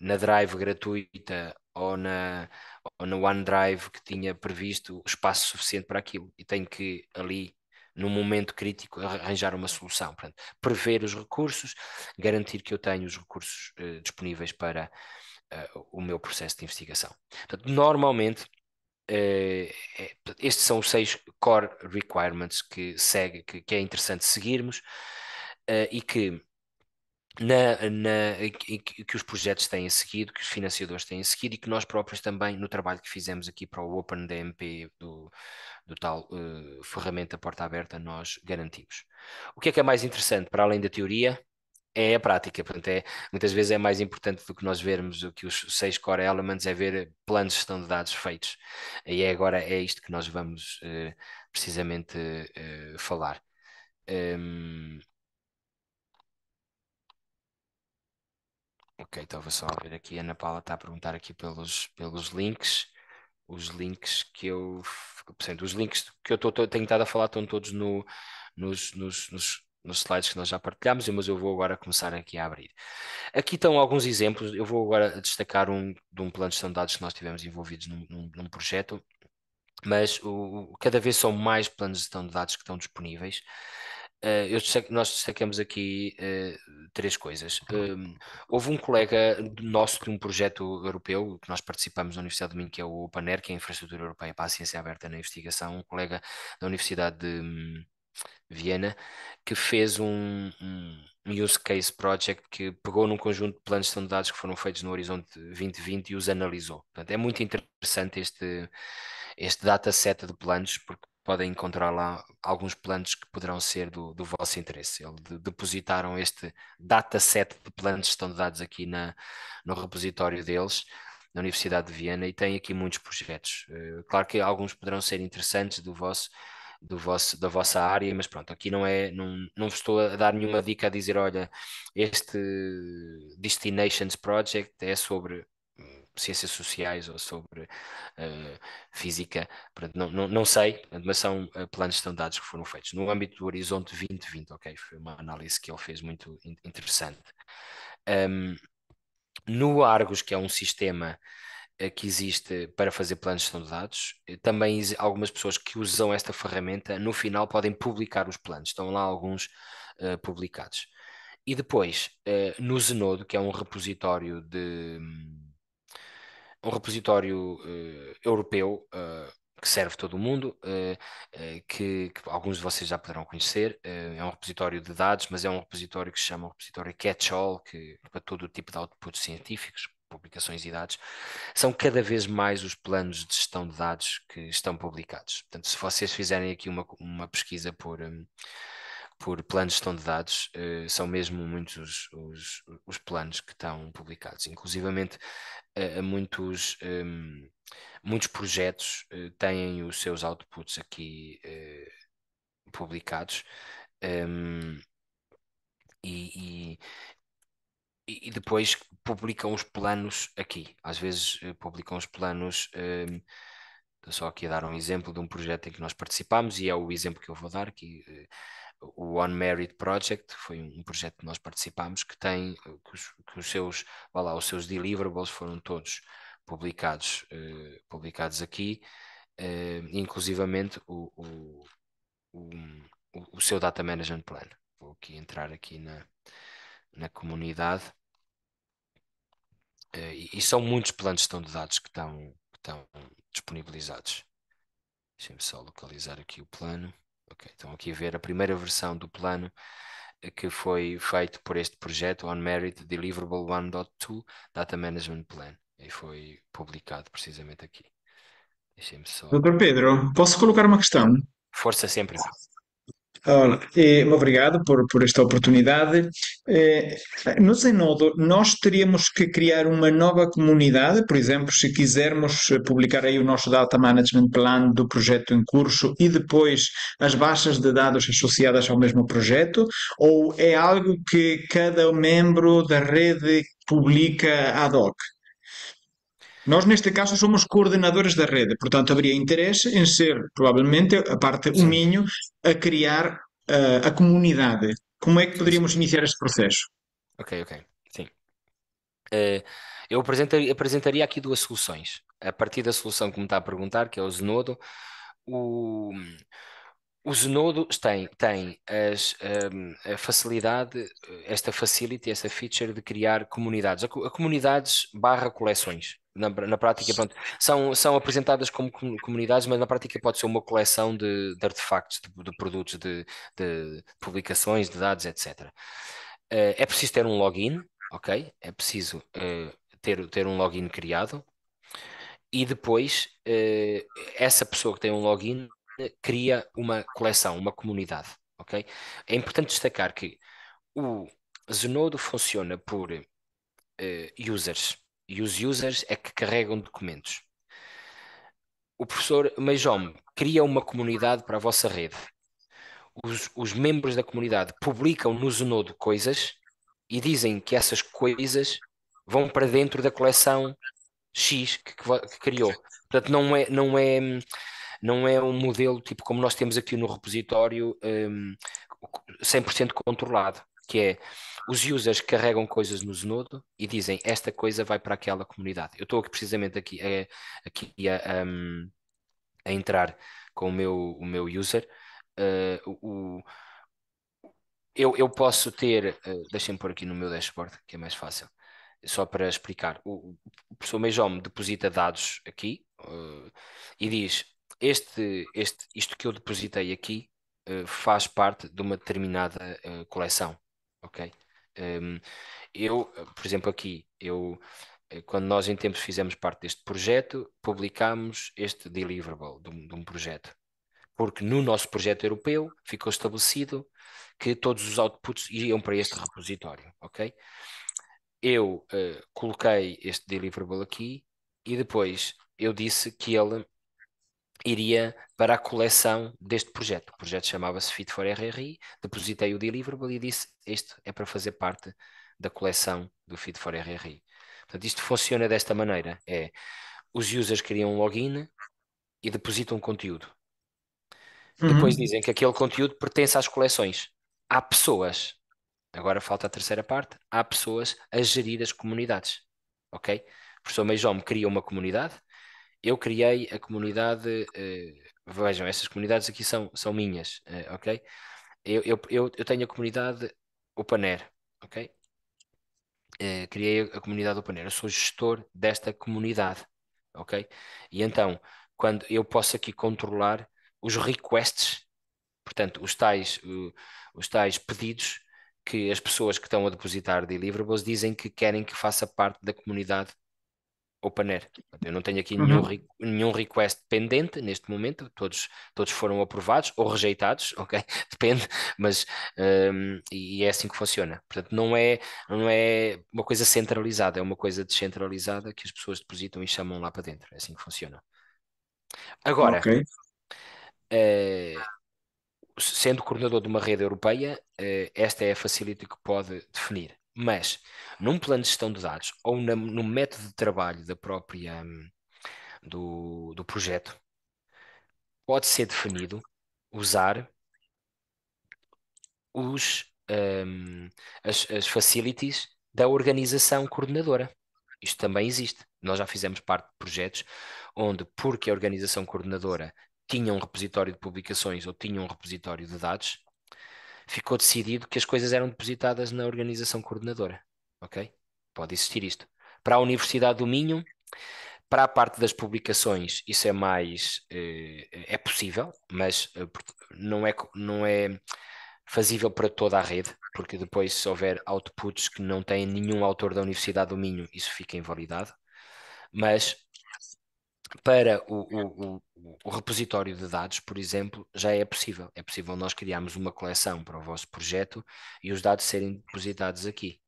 na drive gratuita ou na, ou no OneDrive que tinha previsto espaço suficiente para aquilo e tenho que ali no momento crítico arranjar uma solução, Portanto, prever os recursos, garantir que eu tenho os recursos uh, disponíveis para uh, o meu processo de investigação. Portanto, normalmente uh, estes são os seis core requirements que segue, que, que é interessante seguirmos e que na, na, que, que, os projetos têm seguido, que os financiadores têm seguido e que nós próprios também, no trabalho que fizemos aqui para o OpenDMP do, do tal uh, ferramenta porta aberta, nós garantimos. O que é que é mais interessante, para além da teoria, é a prática. Portanto, é, muitas vezes é mais importante do que nós vermos o que os seis core elements é ver planos de gestão de dados feitos. E é agora é isto que nós vamos uh, precisamente uh, falar. Um, ehm, Ok, estava então só a ver aqui. A Ana Paula está a perguntar aqui pelos, pelos links. Os links que eu. Portanto, os links que eu tô, tô, tenho estado a falar estão todos no, nos, nos, nos, nos, slides que nós já partilhámos, mas eu vou agora começar aqui a abrir. Aqui estão alguns exemplos. Eu vou agora destacar um de um plano de gestão de dados que nós tivemos envolvidos num, num, num projeto mas o, cada vez são mais planos de gestão de dados que estão disponíveis. Eh, eu destaque, nós destacamos aqui uh, três coisas. Um, uhum. hum, houve um colega nosso de um projeto europeu que nós participamos na Universidade de Minho, que é o PANER, que é a Infraestrutura Europeia para a Ciência Aberta na Investigação, um colega da Universidade de hum, Viena, que fez um, um use case project que pegou num conjunto de planos de de dados que foram feitos no Horizonte 2020 e os analisou. Portanto, é muito interessante este, este dataset de planos, porque podem encontrar lá alguns planos que poderão ser do, do vosso interesse. Eles depositaram este dataset de planos que estão dados aqui na, no repositório deles, na Universidade de Viena, e têm aqui muitos projetos. Eh, claro que alguns poderão ser interessantes do vosso, do vosso, da vossa área, mas pronto, aqui não é, não, não vos estou a dar nenhuma dica a dizer, olha, este Destinations Project é sobre ciências sociais ou sobre uh, física, portanto, não, não, não sei, mas são eh, planos de dados que foram feitos. No âmbito do Horizonte 2020, ok? Foi uma análise que ele fez muito interessante. Um, no Argos, que é um sistema eh, que existe para fazer planos de dados, Também algumas pessoas que usam esta ferramenta no final podem publicar os planos, estão lá alguns uh, publicados. E depois, uh, no Zenodo, que é um repositório de, hum, um repositório uh, europeu uh, que serve todo o mundo, eh, que, que, alguns de vocês já poderão conhecer. é um repositório de dados, mas é um repositório que se chama um repositório catch-all, que para todo o tipo de outputs científicos, publicações e dados, são cada vez mais os planos de gestão de dados que estão publicados. Portanto, se vocês fizerem aqui uma, uma pesquisa por. Um, por planos de gestão de dados, uh, são mesmo muitos os, os, planos que estão publicados. Inclusivamente, uh, muitos, um, ehm, muitos projetos uh, têm os seus outputs aqui publicados. Um, ehm, e, e e depois publicam os planos aqui. Às vezes publicam os planos. Um, ehm, estou só aqui a dar um exemplo de um projeto em que nós participamos e é o exemplo que eu vou dar, que o Unmarried Merit Project, foi um projeto que nós participámos que tem que os, que os seus, lá, os seus deliverables foram todos publicados, eh, publicados aqui, eh, inclusivamente o, o, o, o, seu Data Management Plan. Vou aqui entrar aqui na, na comunidade. Eh, e, e, são muitos planos de gestão de dados que estão, que estão disponibilizados. Deixem-me só localizar aqui o plano. Okay, estão aqui a ver a primeira versão do plano eh, que foi feito por este projeto On Merit Deliverable 1.2 Data Management Plan e foi publicado precisamente aqui. Dr só. Doutor Pedro, posso colocar uma questão? Força sempre. Ora, eh, obrigado por, por esta oportunidade. Eh, no Zenodo, nós teríamos que criar uma nova comunidade, por exemplo, se quisermos eh, publicar aí o nosso Data Management Plan do projeto em curso e depois as baixas de dados associadas ao mesmo projeto, ou é algo que cada membro da rede publica ad hoc? Nós neste caso somos coordenadores da rede, portanto haveria interesse em ser provavelmente a parte o Minho a criar uh, a comunidade. Como é que poderíamos iniciar este processo? Ok, ok, sim. Uh, eu apresentaria, apresentaria aqui duas soluções. A partir da solução que me está a perguntar, que é o Zenodo, o, o Zenodo tem, tem as, ehm, a facilidade, esta facility, esta feature de criar comunidades, a, comunidades barra coleções na, na prática, pronto, são, são apresentadas como comunidades, mas na prática pode ser uma coleção de, de artefactos, de, de produtos, de, de, publicações, de dados, etc. Eh, é preciso ter um login, ok? É preciso eh, ter, ter um login criado e depois eh, essa pessoa que tem um login cria uma coleção, uma comunidade, ok? É importante destacar que o Zenodo funciona por users e os users é que carregam documentos. O professor Meijome cria uma comunidade para a vossa rede. Os, os membros da comunidade publicam no Zenodo coisas e dizem que essas coisas vão para dentro da coleção X que, que, que criou. Portanto, não é, não é não é um modelo tipo como nós temos aqui no repositório um, 100% controlado que é os users carregam coisas no Zenodo e dizem esta coisa vai para aquela comunidade. Eu estou aqui precisamente aqui, é, aqui a, um, a, entrar com o meu, o meu user. Uh, o, eu, eu posso ter, uh, deixem-me pôr aqui no meu dashboard, que é mais fácil, só para explicar. O, o professor Meijome deposita dados aqui uh, e diz: este, este, isto que eu depositei aqui uh, faz parte de uma determinada uh, coleção ok? Um, eu, por exemplo, aqui, eu, eh, quando nós em tempos fizemos parte deste projeto, publicámos este deliverable de um, de um projeto. Porque no nosso projeto europeu ficou estabelecido que todos os outputs iriam para este repositório, ok? Eu uh, coloquei este deliverable aqui e depois eu disse que ele iria para a coleção deste projeto. O projeto chamava-se Fit for RRI, depositei o deliverable e disse este é para fazer parte da coleção do Fit for RRI. Portanto, isto funciona desta maneira, é os users criam um login e depositam conteúdo. Uhum. Depois dizem que aquele conteúdo pertence às coleções. Há pessoas, agora falta a terceira parte, há pessoas a gerir as comunidades, ok? O professor Meijome cria uma comunidade, eu criei a comunidade. Uh, vejam, essas comunidades aqui são, são minhas, uh, ok? Eu, eu, eu, eu, tenho a comunidade Opaner, ok? Uh, criei a comunidade Opaner. Eu sou gestor desta comunidade, ok? E então, quando eu posso aqui controlar os requests, portanto, os tais, os tais pedidos que as pessoas que estão a depositar deliverables dizem que querem que faça parte da comunidade OpenAir. Eu não tenho aqui nenhum, uhum. re, nenhum request pendente neste momento, todos, todos foram aprovados ou rejeitados, ok? Depende, mas um, e é assim que funciona. Portanto, não é, não é uma coisa centralizada, é uma coisa descentralizada que as pessoas depositam e chamam lá para dentro. É assim que funciona. Agora, okay. uh, sendo coordenador de uma rede europeia, uh, esta é a facility que pode definir. Mas num plano de gestão de dados ou na, no método de trabalho da própria hum, do, do projeto, pode ser definido usar os, um, as, as facilities da organização coordenadora. Isto também existe. Nós já fizemos parte de projetos onde, porque a organização coordenadora tinha um repositório de publicações ou tinha um repositório de dados, ficou decidido que as coisas eram depositadas na organização coordenadora. Ok? Pode existir isto. Para a Universidade do Minho, para a parte das publicações, isso é mais. Eh, é possível, mas eh, não é, não é fazível para toda a rede, porque depois, se houver outputs que não têm nenhum autor da Universidade do Minho, isso fica invalidado. Mas para o, o, o, o, repositório de dados, por exemplo, já é possível. É possível nós criarmos uma coleção para o vosso projeto e os dados serem depositados aqui.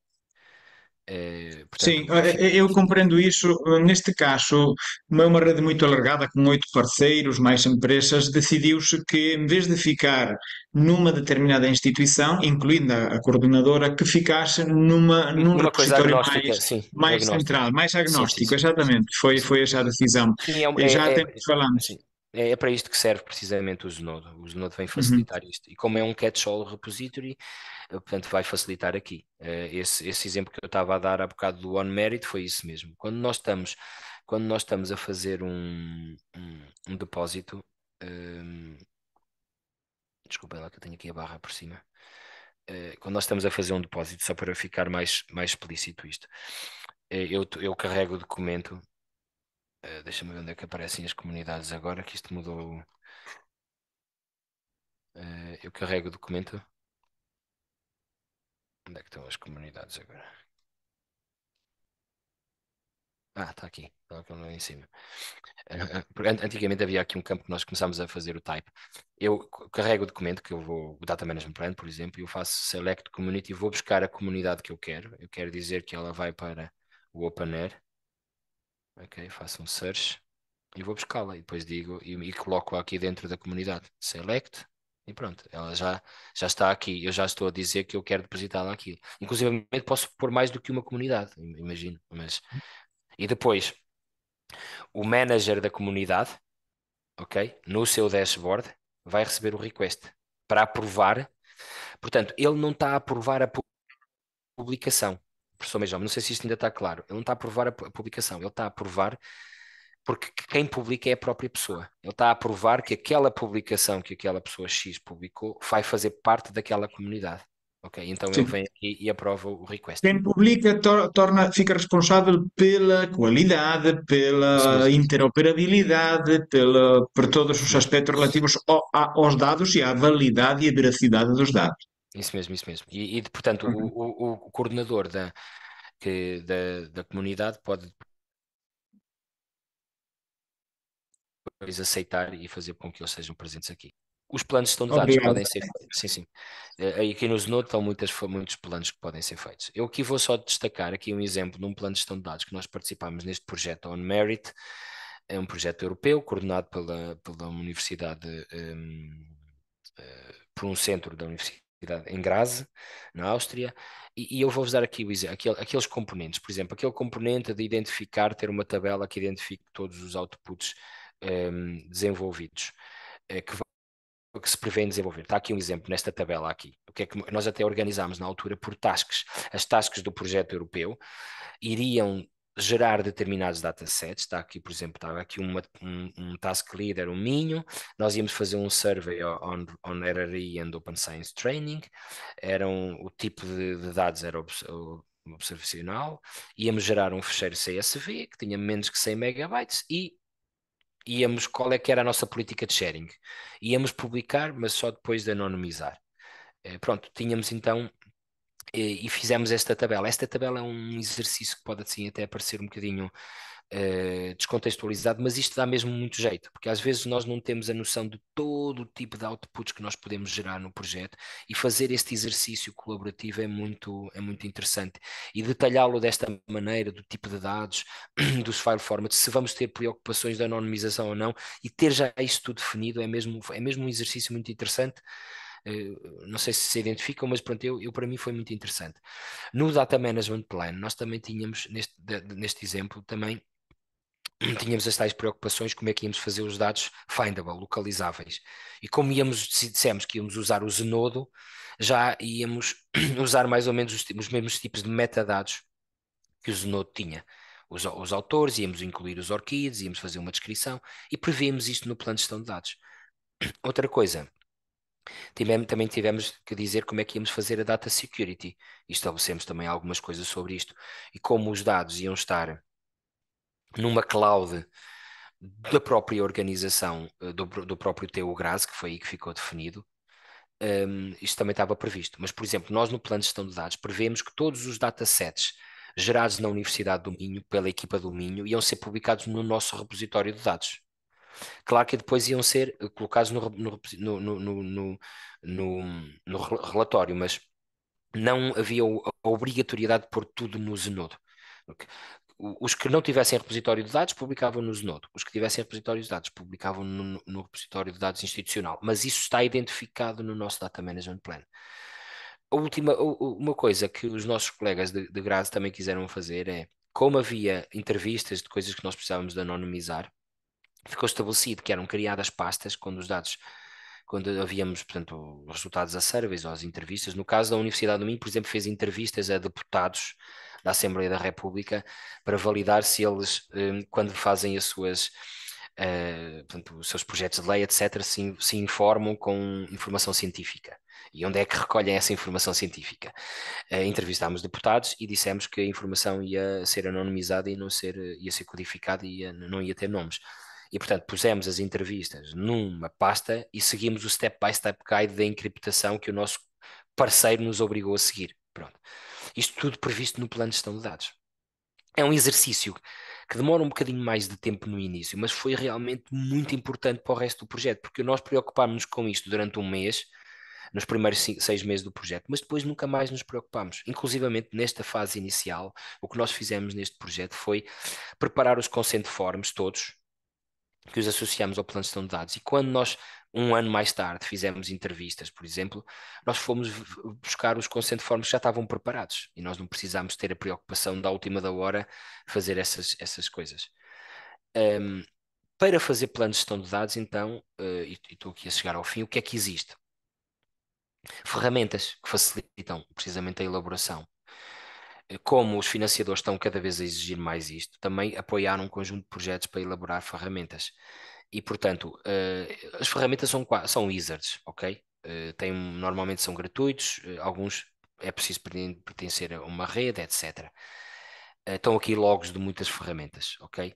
É, portanto, Sim, eh, eh, eu compreendo isso. Neste caso, é uma rede muito alargada, com oito parceiros, mais empresas, decidiu-se que, em vez de ficar numa determinada instituição, incluindo a, coordenadora, que ficasse numa, num uma repositório mais, sim, mais central, mais agnóstico, sim, sim, exatamente. Foi, foi essa a decisão. Sim, é, já é, temos é- falamos. É, é para isto que serve precisamente o Zenodo. O Zenodo vem uhum. facilitar uhum. isto. E como é um catch-all repository, eh, portanto, vai facilitar aqui. Eh, esse, esse, exemplo que eu estava a dar há bocado do on-merit foi isso mesmo. Quando nós estamos, quando nós estamos a fazer um, um, um depósito, um, ehm, lá que eu tenho aqui a barra por cima. Eh, quando nós estamos a fazer um depósito, só para ficar mais, mais explícito isto, eu, eu carrego o documento eh, deixa-me ver onde é que aparecem as comunidades agora, que isto mudou. Uh, eu carrego o documento. Onde é que estão as comunidades agora? Ah, está aqui, está aqui em cima. Eh, antigamente havia aqui um campo que nós começámos a fazer o type. Eu carrego o documento, que eu vou, o Data Management Plan, por exemplo, e eu faço Select Community, vou buscar a comunidade que eu quero. Eu quero dizer que ela vai para o Open Air Ok, faço um search e vou buscá-la e depois digo e, e coloco aqui dentro da comunidade. Select e pronto, ela já, já está aqui. Eu já estou a dizer que eu quero depositá-la aqui. Inclusive, posso pôr mais do que uma comunidade, imagino. Mas... Hum. E depois, o manager da comunidade, ok, no seu dashboard, vai receber o request para aprovar. Portanto, ele não está a aprovar a publicação professor Meijão, não sei se isto ainda está claro, ele não está a aprovar a publicação, ele está a aprovar porque quem publica é a própria pessoa. Ele está a aprovar que aquela publicação que aquela pessoa X publicou vai fazer parte daquela comunidade. Ok, então Sim. ele vem aqui e aprova o request. Quem publica torna, fica responsável pela qualidade, pela Sim. interoperabilidade, pela, por todos os aspectos relativos ao, aos dados e à validade e à veracidade dos dados. Isso mesmo, isso mesmo. E, e portanto, uhum. o, o, o, coordenador da, que, da, da comunidade pode depois aceitar e fazer com que eles sejam presentes aqui. Os planos estão dados, podem ser feitos. Sim, sim. Eh, aí aqui no Zenode estão muitas, muitos planos que podem ser feitos. Eu aqui vou só destacar aqui um exemplo de um plano de gestão de dados que nós participámos neste projeto On Merit, é um projeto europeu coordenado pela, pela Universidade, um, ehm, uh, eh, por um centro da Universidade cidade, em Graz, na Áustria, e, e eu vou-vos dar aqui o, aquele, aqueles componentes, por exemplo, aquele componente de identificar, ter uma tabela que identifique todos os outputs um, ehm, desenvolvidos, eh, que, que se prevê desenvolver. Está aqui um exemplo nesta tabela aqui. O que é que nós até organizámos na altura por tasks. As tasks do projeto europeu iriam gerar determinados datasets, está aqui, por exemplo, estava aqui uma, um, um, task leader, um Minho, nós íamos fazer um survey on, on RRI and Open Science Training, eram, o tipo de, de dados era obs, observacional, íamos gerar um fecheiro CSV, que tinha menos que 100 megabytes, e íamos, qual é que era a nossa política de sharing? Íamos publicar, mas só depois de anonimizar. Eh, pronto, tínhamos então eh, e fizemos esta tabela. Esta tabela é um exercício que pode assim até parecer um bocadinho uh, descontextualizado, mas isto dá mesmo muito jeito, porque às vezes nós não temos a noção de todo o tipo de outputs que nós podemos gerar no projeto e fazer este exercício colaborativo é muito, é muito interessante. E detalhá-lo desta maneira, do tipo de dados, dos file formats, se vamos ter preocupações de anonimização ou não, e ter já isto tudo definido é mesmo, é mesmo um exercício muito interessante. Eh, não sei se se identificam, mas pronto, eu, eu, para mim foi muito interessante. No Data Management Plan, nós também tínhamos, neste, neste exemplo, também tínhamos as tais preocupações, como é que íamos fazer os dados findable, localizáveis. E como íamos, dissemos que íamos usar o Zenodo, já íamos usar mais ou menos os, os mesmos tipos de metadados que o Zenodo tinha. Os, os, autores, íamos incluir os orquídeos, íamos fazer uma descrição e prevíamos isto no plano de gestão de dados. Outra coisa, Tivemos, também tivemos que dizer como é que íamos fazer a data security e estabelecemos também algumas coisas sobre isto e como os dados iam estar numa cloud da própria organização, eh, do, do próprio Graz que foi aí que ficou definido, um, ehm, isto também estava previsto. Mas, por exemplo, nós no plano de gestão de dados prevemos que todos os datasets gerados na Universidade do Minho, pela equipa do Minho, iam ser publicados no nosso repositório de dados. Claro que depois iam ser eh, colocados no, no, no, no relatório, mas não havia a obrigatoriedade de pôr tudo no Zenodo. Os que não tivessem repositório de dados publicavam no Zenodo, os que tivessem repositório de dados publicavam no, no repositório de dados institucional, mas isso está identificado no nosso Data Management Plan. A última, uma coisa que os nossos colegas de, de também quiseram fazer é, como havia entrevistas de coisas que nós precisávamos de anonimizar, ficou estabelecido que eram criadas pastas quando os dados quando havíamos, portanto, resultados a surveys ou as entrevistas. No caso da Universidade do Minho, por exemplo, fez entrevistas a deputados da Assembleia da República para validar se eles, hum, quando fazem as suas, eh, portanto, os seus projetos de lei, etc., se, se informam com informação científica. E onde é que recolhem essa informação científica? Eh, entrevistámos deputados e dissemos que a informação ia ser anonimizada e não ser, eh, ia ser codificada e ia, não ia ter nomes. E, portanto, pusemos as entrevistas numa pasta e seguimos o step-by-step -step guide da encriptação que o nosso parceiro nos obrigou a seguir. Pronto. Isto tudo previsto no plano de gestão de dados. É um exercício que demora um bocadinho mais de tempo no início, mas foi realmente muito importante para o resto do projeto, porque nós preocupámos-nos com isto durante um mês, nos primeiros seis meses do projeto, mas depois nunca mais nos preocupámos. Inclusivamente nesta fase inicial, o que nós fizemos neste projeto foi preparar os consent forms todos, que os associamos ao plano de gestão de dados. E quando nós, um ano mais tarde, fizemos entrevistas, por exemplo, nós fomos buscar os consent forms que já estavam preparados e nós não precisámos ter a preocupação da última da hora fazer essas, essas coisas. Um, para fazer plano de gestão de dados, então, uh, e estou aqui a chegar ao fim, o que é que existe? Ferramentas que facilitam precisamente a elaboração eh, como os financiadores estão cada vez a exigir mais isto, também apoiar um conjunto de projetos para elaborar ferramentas. E, portanto, uh, as ferramentas são, são wizards, ok? Uh, eh, tem, normalmente são gratuitos, uh, alguns é preciso pertencer a uma rede, etc. Estão aqui logos de muitas ferramentas, ok?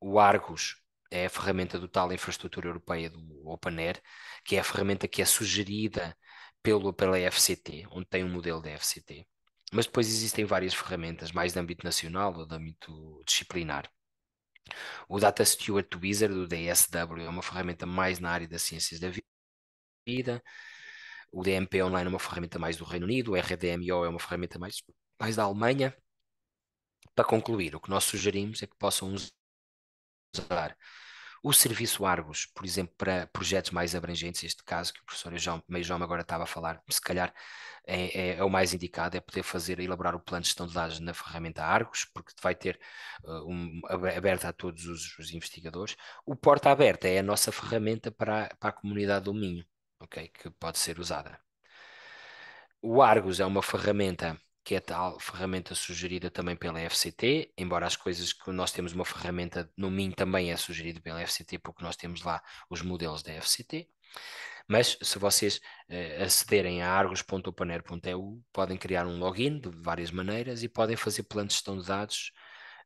O Argos é a ferramenta do tal infraestrutura europeia do OpenAir, que é a ferramenta que é sugerida pelo, pela FCT, onde tem um modelo da FCT mas depois existem várias ferramentas, mais de âmbito nacional ou de âmbito disciplinar. O Data Steward Wizard, do DSW, é uma ferramenta mais na área das ciências da vida. O DMP Online é uma ferramenta mais do Reino Unido. O RDMO é uma ferramenta mais, mais da Alemanha. Para concluir, o que nós sugerimos é que possam usar o serviço Argos, por exemplo, para projetos mais abrangentes, este caso que o professor João, João agora estava a falar, se calhar é, é, é, o mais indicado, é poder fazer, elaborar o plano de gestão de dados na ferramenta Argos, porque vai ter uh, um, aberta a todos os, os, investigadores. O Porta Aberta é a nossa ferramenta para, a, para a comunidade do Minho, okay, que pode ser usada. O Argos é uma ferramenta que é tal ferramenta sugerida também pela FCT, embora as coisas que nós temos uma ferramenta no MIN também é sugerida pela FCT, porque nós temos lá os modelos da FCT. Mas se vocês eh, acederem a argos.openair.eu, podem criar um login de várias maneiras e podem fazer planos de gestão de dados,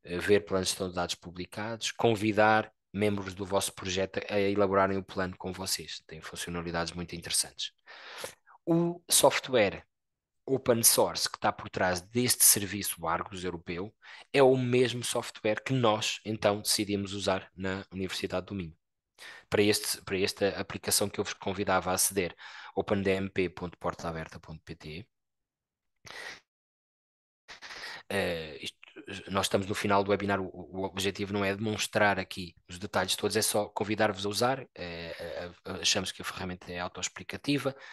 eh, ver planos de gestão de dados publicados, convidar membros do vosso projeto a elaborarem o plano com vocês. Tem funcionalidades muito interessantes. O software open source que está por trás deste serviço Argos europeu é o mesmo software que nós então decidimos usar na Universidade do Minho. Para, este, para esta aplicação que eu vos convidava a aceder, opendmp.portaaberta.pt. Uh, eh, nós estamos no final do webinar, o, o, objetivo não é demonstrar aqui os detalhes todos, é só convidar-vos a usar. Uh, uh, achamos que a ferramenta é autoexplicativa. explicativa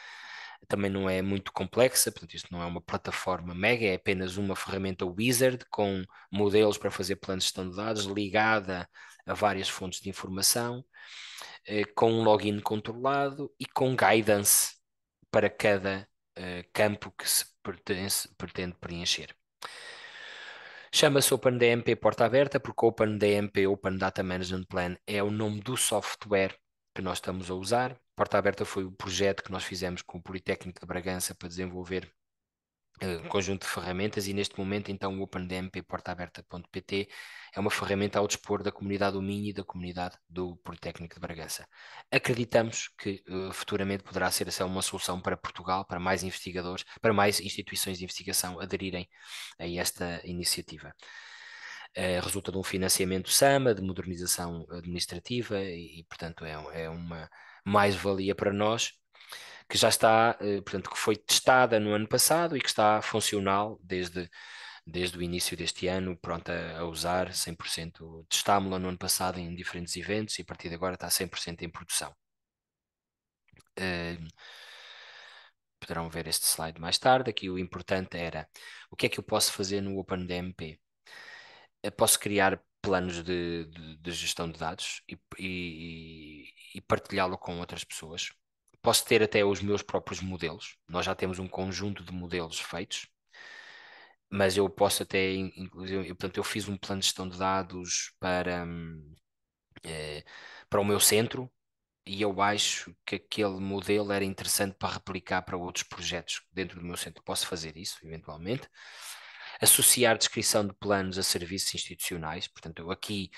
também não é muito complexa, portanto, isto não é uma plataforma mega, é apenas uma ferramenta wizard com modelos para fazer planos de gestão de dados ligada a várias fontes de informação, eh, com um login controlado e com guidance para cada eh, campo que se pertence, pretende preencher. Chama-se OpenDMP Porta Aberta, porque OpenDMP, Open Data Management Plan, é o nome do software que nós estamos a usar Porta Aberta foi o projeto que nós fizemos com o Politécnico de Bragança para desenvolver eh, um hum. conjunto de ferramentas e neste momento então o opendmpportaaberta.pt é uma ferramenta ao dispor da comunidade do Minho e da comunidade do Politécnico de Bragança. Acreditamos que uh, futuramente poderá ser essa uma solução para Portugal, para mais investigadores, para mais instituições de investigação aderirem a esta iniciativa. Uh, resulta de um financiamento SAMA, de modernização administrativa e, e portanto, é, é uma mais-valia para nós, que já está, eh, portanto, que foi testada no ano passado e que está funcional desde, desde o início deste ano, pronta a usar 100%. Testámos-la no ano passado em diferentes eventos e a partir de agora está 100% em produção. Uh, poderão ver este slide mais tarde. Aqui o importante era o que é que eu posso fazer no OpenDMP? Eu eh, posso criar planos de, de, de gestão de dados e, e, e partilhá-lo com outras pessoas. Posso ter até os meus próprios modelos. Nós já temos um conjunto de modelos feitos, mas eu posso até, inclusive, eu, portanto, eu fiz um plano de gestão de dados para, hum, eh, para o meu centro e eu acho que aquele modelo era interessante para replicar para outros projetos dentro do meu centro. Posso fazer isso, eventualmente. Associar descrição de planos a serviços institucionais. Portanto, eu aqui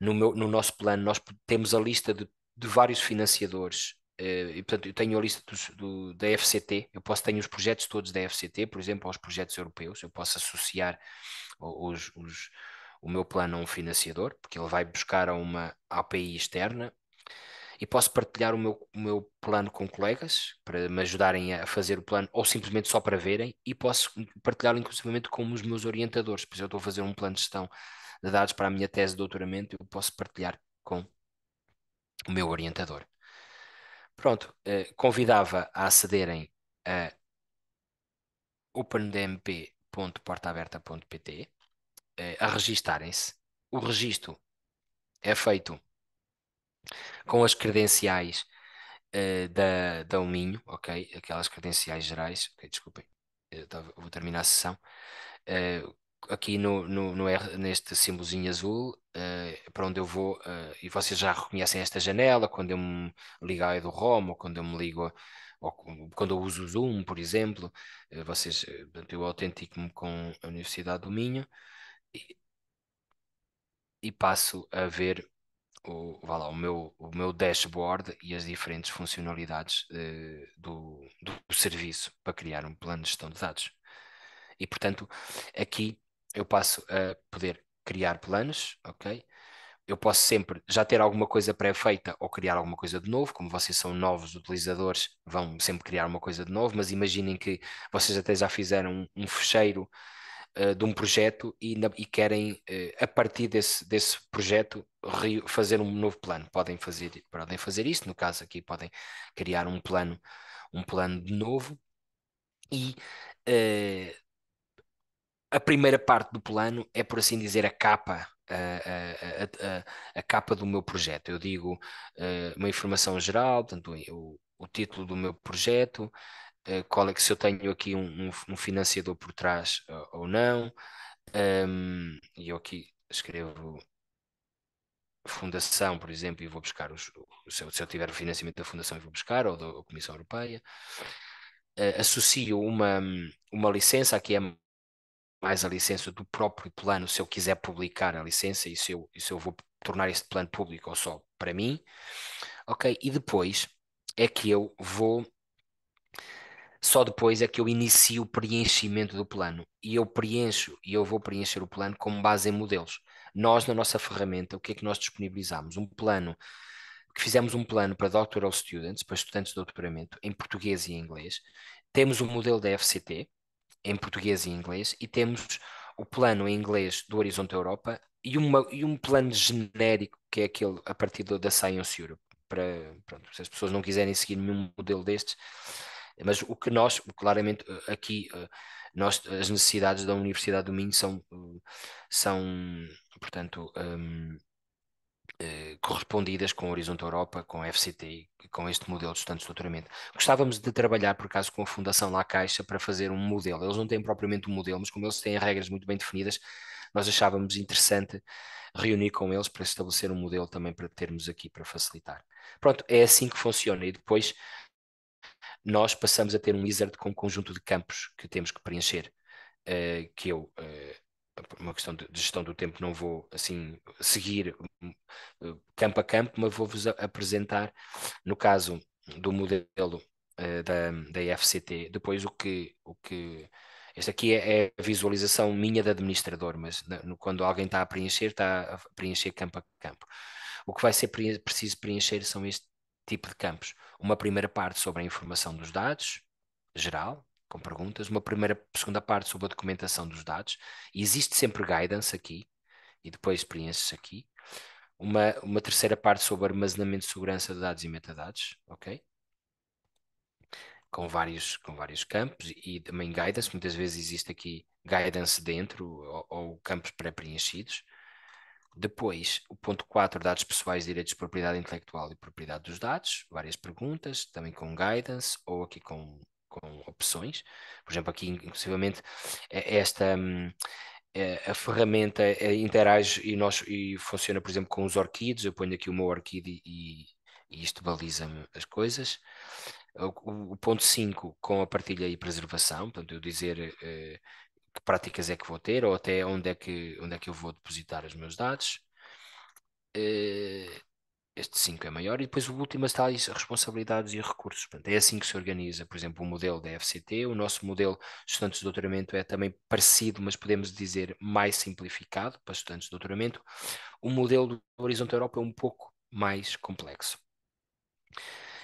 no, meu, no, nosso plano, nós temos a lista de de vários financiadores. Eh, e, portanto, eu tenho a lista dos, do, da FCT, eu posso ter os projetos todos da FCT, por exemplo, aos projetos europeus, eu posso associar os, os, o meu plano a um financiador, porque ele vai buscar a uma API externa, e posso partilhar o meu, o meu plano com colegas para me ajudarem a fazer o plano ou simplesmente só para verem e posso partilhá-lo inclusivamente com os meus orientadores, pois eu estou a fazer um plano de gestão de dados para a minha tese de doutoramento, eu posso partilhar com o meu orientador. Pronto, eh, convidava a acederem a opendmp.portaaberta.pt, eh, a registarem-se. O registro é feito com as credenciais eh, da, da Uminho, ok? Aquelas credenciais gerais, ok? Desculpem, vou terminar a sessão. aqui no, no, no neste símbolozinho azul, para onde eu vou, uh, e vocês já reconhecem esta janela, quando eu me ligo à é do Roma, ou quando eu me ligo, ou quando eu uso o Zoom, por exemplo, uh, vocês, eh, eu autentico-me com a Universidade do Minho e, e passo a ver o, lá, o, meu, o meu dashboard e as diferentes funcionalidades uh, do, do serviço para criar um plano de gestão de dados. E, portanto, aqui eu passo a poder criar planos, ok? eu posso sempre já ter alguma coisa pré-feita ou criar alguma coisa de novo, como vocês são novos utilizadores, vão sempre criar uma coisa de novo, mas imaginem que vocês até já fizeram um, um fecheiro uh, de um projeto e, na, e querem, uh, a partir desse, desse projeto, fazer um novo plano. Podem fazer, podem fazer isso, no caso aqui podem criar um plano, um plano de novo e uh, a primeira parte do plano é, por assim dizer, a capa. A, a, a, a capa do meu projeto. Eu digo eh, uma informação geral, portanto, o, o título do meu projeto, eh, qual é que se eu tenho aqui um, um, um financiador por trás eh, ou não. Ehm, e eu aqui escrevo fundação, por exemplo, e vou buscar os, se, eu, tiver o financiamento da fundação e vou buscar, ou da Comissão Europeia. Uh, associo uma, uma licença, aqui é mais a licença do próprio plano, se eu quiser publicar a licença e se eu, se eu vou tornar este plano público ou só para mim, ok? E depois é que eu vou só depois é que eu inicio o preenchimento do plano. E eu preencho, e eu vou preencher o plano com base em modelos. Nós, na nossa ferramenta, o que é que nós disponibilizamos? Um plano, que fizemos um plano para doctoral students, para estudantes de doutoramento, em português e em inglês. Temos um modelo da FCT, em português e inglês, e temos o plano em inglês do Horizonte Europa e, uma, e um plano genérico que é aquele a partir do, da Science Europe. Para, pronto, se as pessoas não quiserem seguir nenhum modelo destes, mas o que nós, claramente, eh, aqui, eh, nós, as necessidades da Universidade do Minho são, eh, são portanto, um, ehm, eh, correspondidas com o Horizonte Europa, com a FCTI, com este modelo de estudantes de doutoramento. Gostávamos de trabalhar, por acaso, com a Fundação La Caixa para fazer um modelo. Eles não têm propriamente um modelo, mas como eles têm regras muito bem definidas, nós achávamos interessante reunir com eles para estabelecer um modelo também para termos aqui para facilitar. Pronto, é assim que funciona e depois nós passamos a ter um wizard com um conjunto de campos que temos que preencher, eh, que eu eh, por uma questão de, gestão do tempo, não vou assim seguir hum, hum, campo a campo, mas vou-vos apresentar, no caso do modelo uh, da, da IFCT, depois o que, o que esta aqui é, é, a visualização minha de administrador, mas quando alguém está a preencher, está a preencher campo a campo. O que vai ser preciso preencher são este tipo de campos. Uma primeira parte sobre a informação dos dados, geral, com perguntas, uma primeira, segunda parte sobre a documentação dos dados, e existe sempre guidance aqui, e depois experiências aqui, uma, uma terceira parte sobre armazenamento de segurança de dados e metadados, ok? Com vários, com vários campos e também guidance, muitas vezes existe aqui guidance dentro ou, ou campos pré-preenchidos. Depois, o ponto 4, dados pessoais, direitos de propriedade intelectual e propriedade dos dados, várias perguntas, também com guidance ou aqui com com opções. Por exemplo, aqui, inclusivamente, é, é esta. Hum, é, a, ferramenta interage e, nós, e funciona, por exemplo, com os orquídeos. Eu ponho aqui o meu orquídeo e, e isto baliza-me as coisas. O, o ponto 5 com a partilha e preservação, portanto, eu dizer eh, que práticas é que vou ter ou até onde é que, onde é que eu vou depositar os meus dados. Eh, este 5 é maior e depois o último está as responsabilidades e recursos. Portanto, é assim que se organiza, por exemplo, o modelo da FCT, o nosso modelo de estudantes de doutoramento é também parecido, mas podemos dizer mais simplificado para estudantes de doutoramento. O modelo do Horizonte Europa é um pouco mais complexo.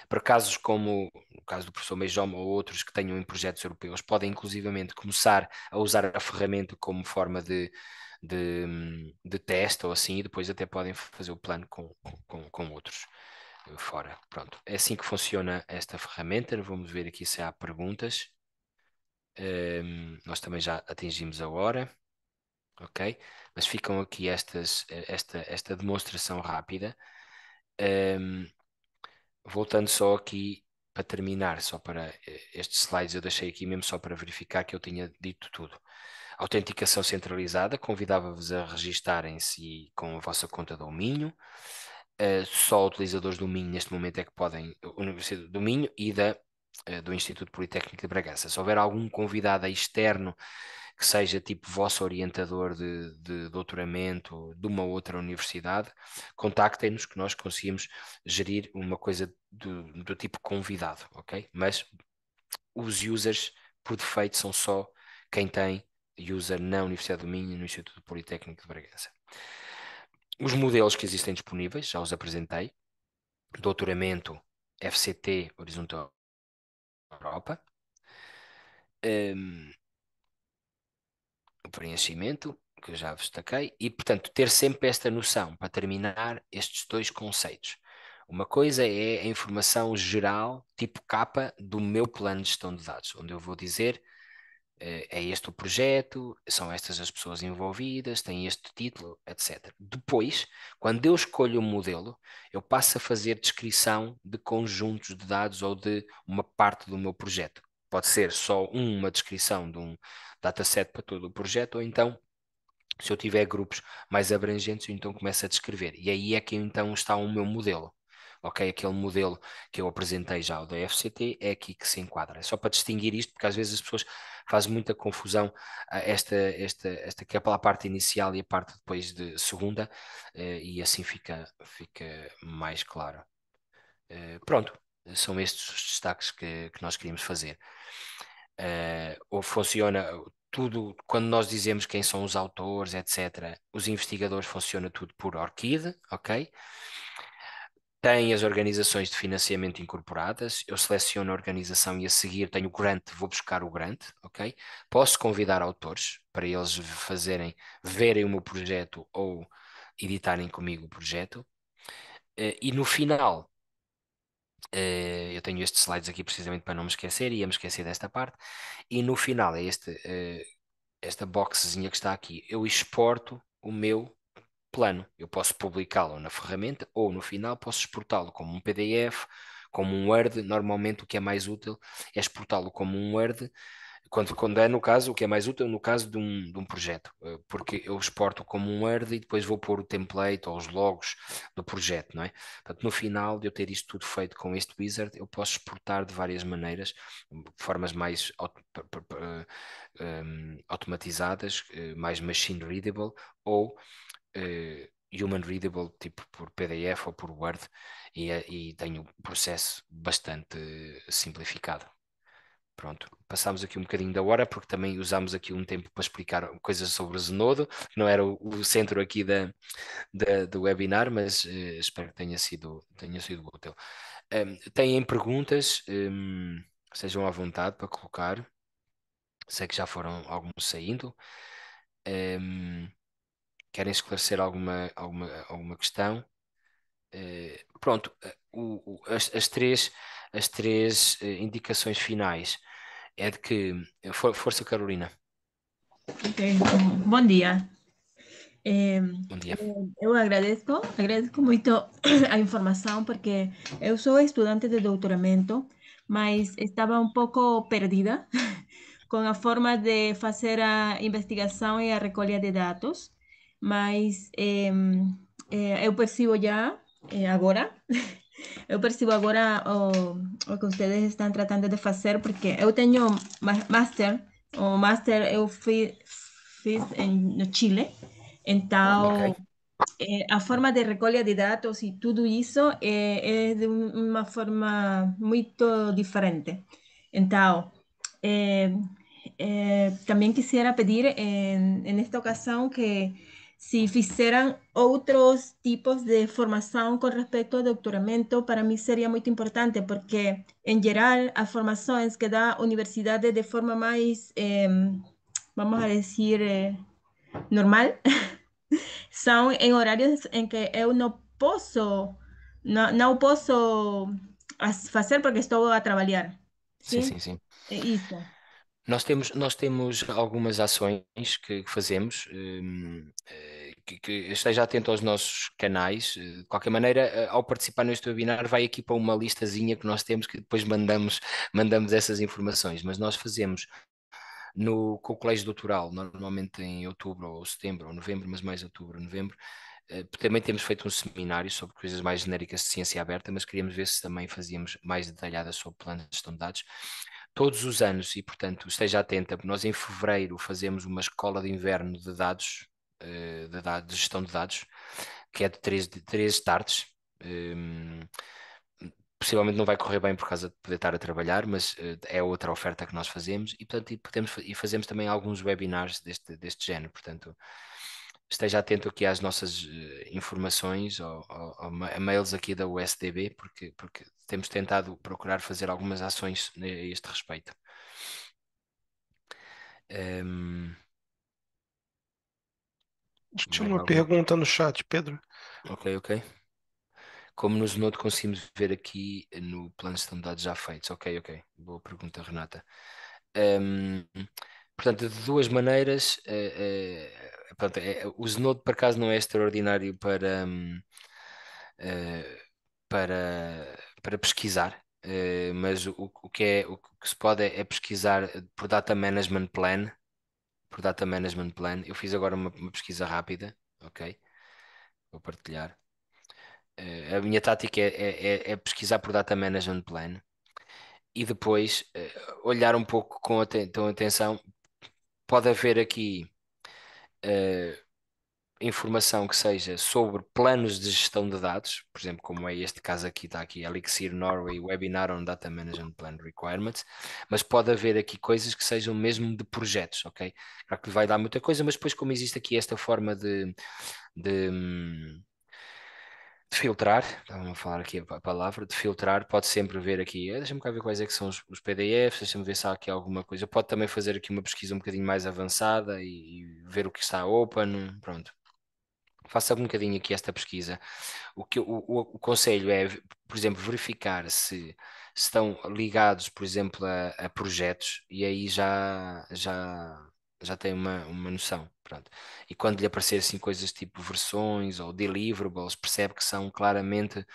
Para casos como o caso do professor Meijoma ou outros que tenham em projetos europeus, podem inclusivamente começar a usar a ferramenta como forma de, de, de teste ou assim, e depois até podem fazer o plano com, com, com outros eh, fora. Pronto, é assim que funciona esta ferramenta. Vamos ver aqui se há perguntas. Um, ehm, nós também já atingimos a hora, ok? Mas ficam aqui estas, eh, esta, esta demonstração rápida. Um, ehm, voltando só aqui para terminar, só para eh, estes slides eu deixei aqui mesmo só para verificar que eu tinha dito tudo. Autenticação centralizada, convidava-vos a registarem-se com a vossa conta do Minho. Uh, eh, só utilizadores do Minho neste momento é que podem, Universidade do Minho e da, uh, do Instituto Politécnico de Bragança. Se houver algum convidado externo que seja tipo vosso orientador de, de doutoramento de uma outra universidade, contactem-nos que nós conseguimos gerir uma coisa do, do tipo convidado, ok? Mas os users, por defeito, são só quem tem user na Universidade do Minho e no Instituto Politécnico de Bragança. Os modelos que existem disponíveis, já os apresentei, doutoramento FCT Horizonte Europa, um, preenchimento, que eu já destaquei, e portanto ter sempre esta noção para terminar estes dois conceitos. Uma coisa é a informação geral, tipo capa, do meu plano de gestão de dados, onde eu vou dizer eh, é este o projeto, são estas as pessoas envolvidas, tem este título, etc. Depois, quando eu escolho o um modelo, eu passo a fazer descrição de conjuntos de dados ou de uma parte do meu projeto. Pode ser só uma descrição de um dataset para todo o projeto, ou então, se eu tiver grupos mais abrangentes, eu então começo a descrever. E aí é que então está o meu modelo. Ok, aquele modelo que eu apresentei já, o da FCT, é aqui que se enquadra. É só para distinguir isto, porque às vezes as pessoas fazem muita confusão ah, esta, esta, esta que é a parte inicial e a parte depois de segunda, eh, e assim fica, fica mais claro. Eh, pronto, são estes os destaques que, que nós queríamos fazer. Eh, ou funciona tudo, quando nós dizemos quem são os autores, etc., os investigadores funciona tudo por ORCID, ok? Tem as organizações de financiamento incorporadas, eu seleciono a organização e a seguir tenho o grant, vou buscar o grant, ok? Posso convidar autores para eles fazerem, verem o meu projeto ou editarem comigo o projeto. Eh, e no final Uh, eu tenho estes slides aqui precisamente para não me esquecer, e ia me esquecer desta parte. E no final é este, uh, esta boxzinha que está aqui. Eu exporto o meu plano. Eu posso publicá-lo na ferramenta ou no final posso exportá-lo como um PDF, como um Word. Normalmente o que é mais útil é exportá-lo como um Word quando, quando é no caso, o que é mais útil no caso de um, de um projeto, eh, porque eu exporto como um Word e depois vou pôr o template ou os logos do projeto, não é? Portanto, no final de eu ter isto tudo feito com este wizard, eu posso exportar de várias maneiras, formas mais auto, um, eh, ehm, automatizadas, eh, mais machine readable ou uh, human readable, tipo por PDF ou por Word, e, é, e tenho o processo bastante simplificado. Pronto, passámos aqui um bocadinho da hora, porque também usámos aqui um tempo para explicar coisas sobre Zenodo, que não era o, centro aqui da, da, do webinar, mas eh, espero que tenha sido, tenha sido útil. Um, têm perguntas, um, sejam à vontade para colocar. Sei que já foram alguns saindo. Um, querem esclarecer alguma, alguma, alguma questão? Uh, pronto, eh, o, o, as, as três as três eh, indicações finais. É de que. Eh, força, Carolina. Okay. Então, bom dia. Eh, Bom dia. eu agradeço, agradeço muito a informação, porque eu sou estudante de doutoramento, mas estava um pouco perdida com a forma de fazer a investigação e a recolha de dados, mas eh, eu percebo já, eh, agora, Eu percibo agora o, o que ustedes están tratando de hacer, porque eu tenho master, o master eu fui fiz en em, Chile, en okay. Eh, a forma de recolha de datos y e tudo isso eh, é, de um, uma forma muito diferente. Então, también eh, também quisiera pedir en esta ocasión que si hicieran otros tipos de formación con respecto ao doutoramento para mí sería muy importante, porque en general las formaciones que da universidades de forma más, eh, vamos a decir, eh, normal, son en horarios en que yo no puedo, no, no puedo hacer porque estou a trabalhar. Sim, sim, sim. É isso. Nós temos, nós temos algumas ações que fazemos. Eh, que, que, esteja atento aos nossos canais. Eh, de qualquer maneira, eh, ao participar neste webinar, vai aqui para uma listazinha que nós temos que depois mandamos, mandamos essas informações. Mas nós fazemos no, com o Colégio Doutoral, normalmente em outubro ou setembro ou novembro, mas mais outubro, novembro. Eh, também temos feito um seminário sobre coisas mais genéricas de ciência aberta, mas queríamos ver se também fazíamos mais detalhadas sobre planos de gestão de dados todos os anos e, portanto, esteja atenta, nós em fevereiro fazemos uma escola de inverno de dados eh, de, dados, de, gestão de dados, que é de três, de três starts. Um, ehm, possivelmente não vai correr bem por causa de poder estar a trabalhar, mas uh, é outra oferta que nós fazemos e, portanto, e, podemos, e fazemos também alguns webinars deste, deste género. Portanto, esteja atento aqui às nossas eh, informações ou, ou, ou, a mails aqui da USDB, porque, porque temos tentado procurar fazer algumas ações a este respeito. Um, ehm, tinha é uma pergunta no chat, Pedro. Ok, ok. Como nos Node conseguimos ver aqui no plano de dados já feitos? Ok, ok. Boa pergunta, Renata. Um, portanto, de duas maneiras, uh, uh, pronto, é, o Znode por acaso não é extraordinário para, um, uh, eh, para, para pesquisar, mas o, o, que é, o que se pode é, é pesquisar por data management plan, por Data Management Plan. Eu fiz agora uma, uma pesquisa rápida, ok? Vou partilhar. Uh, a minha tática é, é, é, é, pesquisar por Data Management Plan e depois uh, olhar um pouco com, aten com atenção. Pode haver aqui uh, informação que seja sobre planos de gestão de dados, por exemplo, como é este caso aqui, está aqui Elixir Norway Webinar on Data Management Plan Requirements, mas pode haver aqui coisas que sejam mesmo de projetos, ok? Claro que vai dar muita coisa, mas depois como existe aqui esta forma de, de, hum, de filtrar, estava a falar aqui a palavra, de filtrar, pode sempre ver aqui, eh, deixa-me cá ver quais é que são os, os PDFs, deixa-me ver se há aqui alguma coisa, pode também fazer aqui uma pesquisa um bocadinho mais avançada e, e ver o que está open, pronto faça um bocadinho aqui esta pesquisa. O, que, o, o, o conselho é, por exemplo, verificar se, se estão ligados, por exemplo, a, a, projetos e aí já, já, já tem uma, uma noção. Pronto. E quando lhe aparecer assim, coisas tipo versões ou deliverables, percebe que são claramente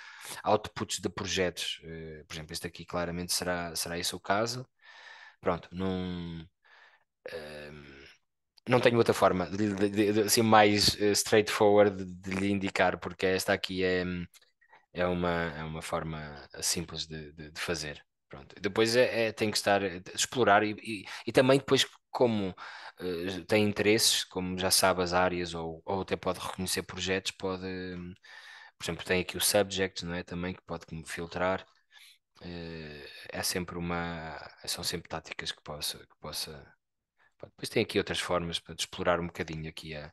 outputs de projetos. Eh, por exemplo, este aqui claramente será, será esse o caso. Pronto, não não tenho outra forma de, de, de, assim mais eh, straightforward de lhe indicar, porque esta aqui é, é, uma, é uma forma eh, simples de, de fazer. Pronto. Depois é, é, tem que estar, eh, explorar e, e, e também depois como uh, tem interesses, como já sabe as áreas ou, ou até pode reconhecer projetos, pode, por exemplo, tem aqui o subject, não é? Também que pode filtrar. Uh, é sempre uma, são sempre táticas que possa, que possa depois tem aqui outras formas para explorar um bocadinho aqui a,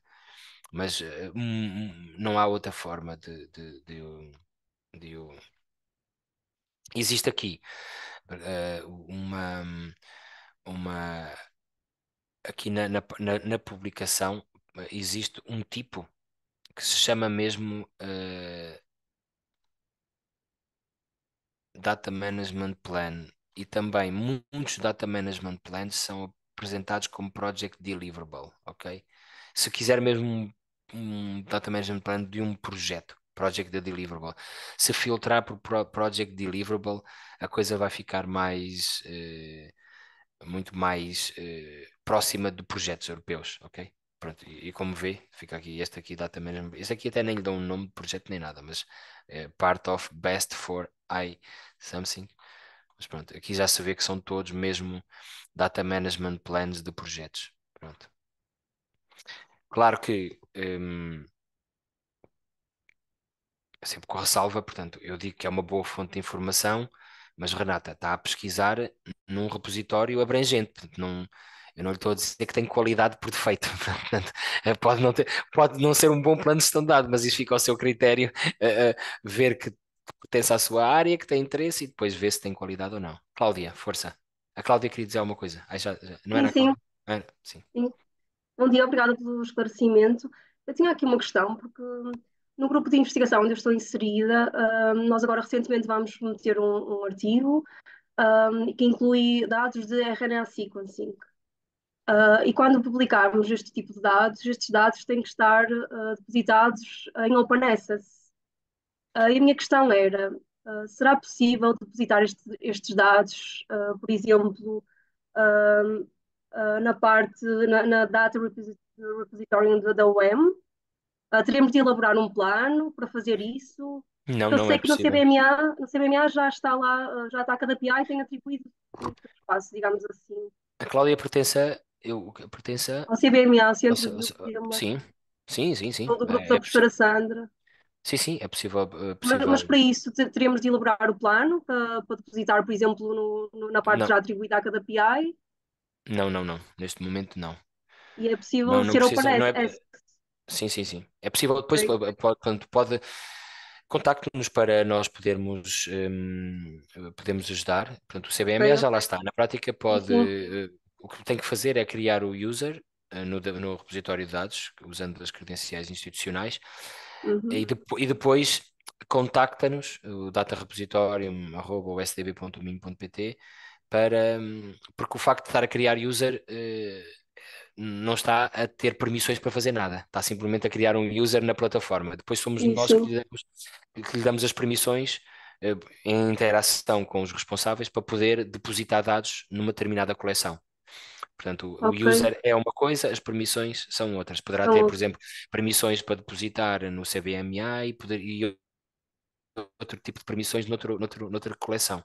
mas hum, não há outra forma de, de, de, de, de... existe aqui eh, uma uma aqui na, na, na, publicação eh, existe um tipo que se chama mesmo uh, data management plan e também muitos data management plans são apresentados como Project Deliverable, ok? Se quiser mesmo um, Data Management Plan de um projeto, Project Deliverable. Se filtrar por Project Deliverable, a coisa vai ficar mais... Eh, muito mais eh, próxima de projetos europeus, ok? Pronto, e, como vê, fica aqui, este aqui dá também, este aqui até nem lhe dá um nome de projeto nem nada, mas é part of best for I something, mas pronto, aqui já se vê que são todos mesmo Data Management Plans de projetos. Pronto. Claro que hum, é sempre com ressalva, portanto, eu digo que é uma boa fonte de informação, mas Renata está a pesquisar num repositório abrangente, portanto, não, eu não lhe estou a dizer que tem qualidade por defeito, portanto, pode, não ter, pode não ser um bom plano de standard, mas isso fica ao seu critério, uh, uh, ver que pertence à sua área, que tem interesse e depois ver se tem qualidade ou não. Cláudia, força. A Cláudia queria dizer alguma coisa. Ai, já, já, não era sim, era, sim. sim. Bom dia, obrigada pelo esclarecimento. Eu tinha aqui uma questão, porque no grupo de investigação onde eu estou inserida, um, nós agora recentemente vamos meter um, um artigo um, que inclui dados de RNA sequencing. Uh, e quando publicarmos este tipo de dados, estes dados têm que estar uh, depositados em open access. Uh, e a minha questão era, ah, será possível depositar este, estes dados, uh, por exemplo, uh, na parte, na, na data repository da UEM? teremos de elaborar um plano para fazer isso? Não, Eu não sei é que no CBMA, no CBMA já está lá, já está cada PI e tem atribuído espaço, digamos assim. A Cláudia pertence a, eu, pertence a... ao CBMA, ao Centro ao, ao, Sim, sim, sim. Todo o grupo é, da professora Sandra. Sim, sim, é possível. É possível. Mas, mas, para isso teremos de elaborar o plano para, para depositar, por exemplo, no, no, na parte não. já atribuída a cada PI? Não, não, não. Neste momento não. E é possível não, não ser precisa, é open é... Sim, sim, sim. É possível depois, okay. portanto, pode contacte-nos para nós podermos, um, podermos ajudar. Portanto, o CBME já lá está. Na prática pode, uhum. eh, o que tem que fazer é criar o user eh, no, no repositório de dados, usando as credenciais institucionais. Uhum. E, de, e, depois contacta-nos, o datarepositorium.sdb.domingo.pt para, porque o facto de estar a criar user eh, não está a ter permissões para fazer nada, está simplesmente a criar um user na plataforma. Depois somos Isso. nós que lhe, damos, que lhe damos as permissões eh, em interação com os responsáveis para poder depositar dados numa determinada coleção. Portanto, okay. o user é uma coisa, as permissões são outras. Poderá ter, por exemplo, permissões para depositar no CBMA e, poder, e outro tipo de permissões noutro, noutro, noutra coleção.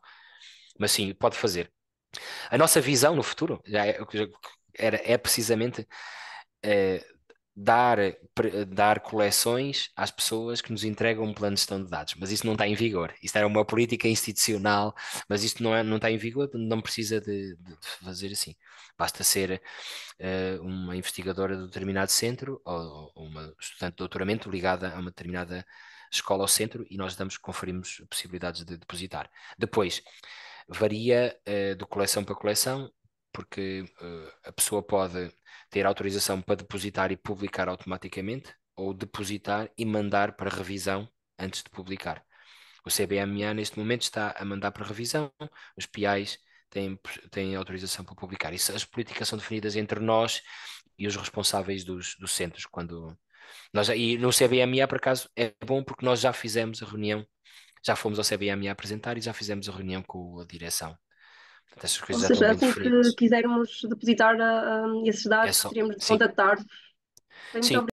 Mas sim, pode fazer. A nossa visão no futuro já é, era, é precisamente é, dar, dar coleções às pessoas que nos entregam um plano de gestão de dados, mas isso não está em vigor. Isto era uma política institucional, mas isto não, é, não está em vigor, não precisa de, de fazer assim. Basta ser uh, uma investigadora de um determinado centro ou, ou, uma estudante de doutoramento ligada a uma determinada escola ou centro e nós damos, conferimos possibilidades de depositar. Depois, varia uh, de coleção para coleção, porque uh, a pessoa pode ter autorização para depositar e publicar automaticamente ou depositar e mandar para revisão antes de publicar. O CBMA neste momento está a mandar para revisão, os PIs têm, têm autorização para publicar. Isso, as políticas são definidas entre nós e os responsáveis dos, dos centros. Quando nós, e no CBMA, por acaso, é bom porque nós já fizemos a reunião, já fomos ao CBMA apresentar e já fizemos a reunião com a direção essas coisas Ou seja, assim é que quisermos depositar ah, esses dados, É só, teremos de contactar-vos. Muito Sim,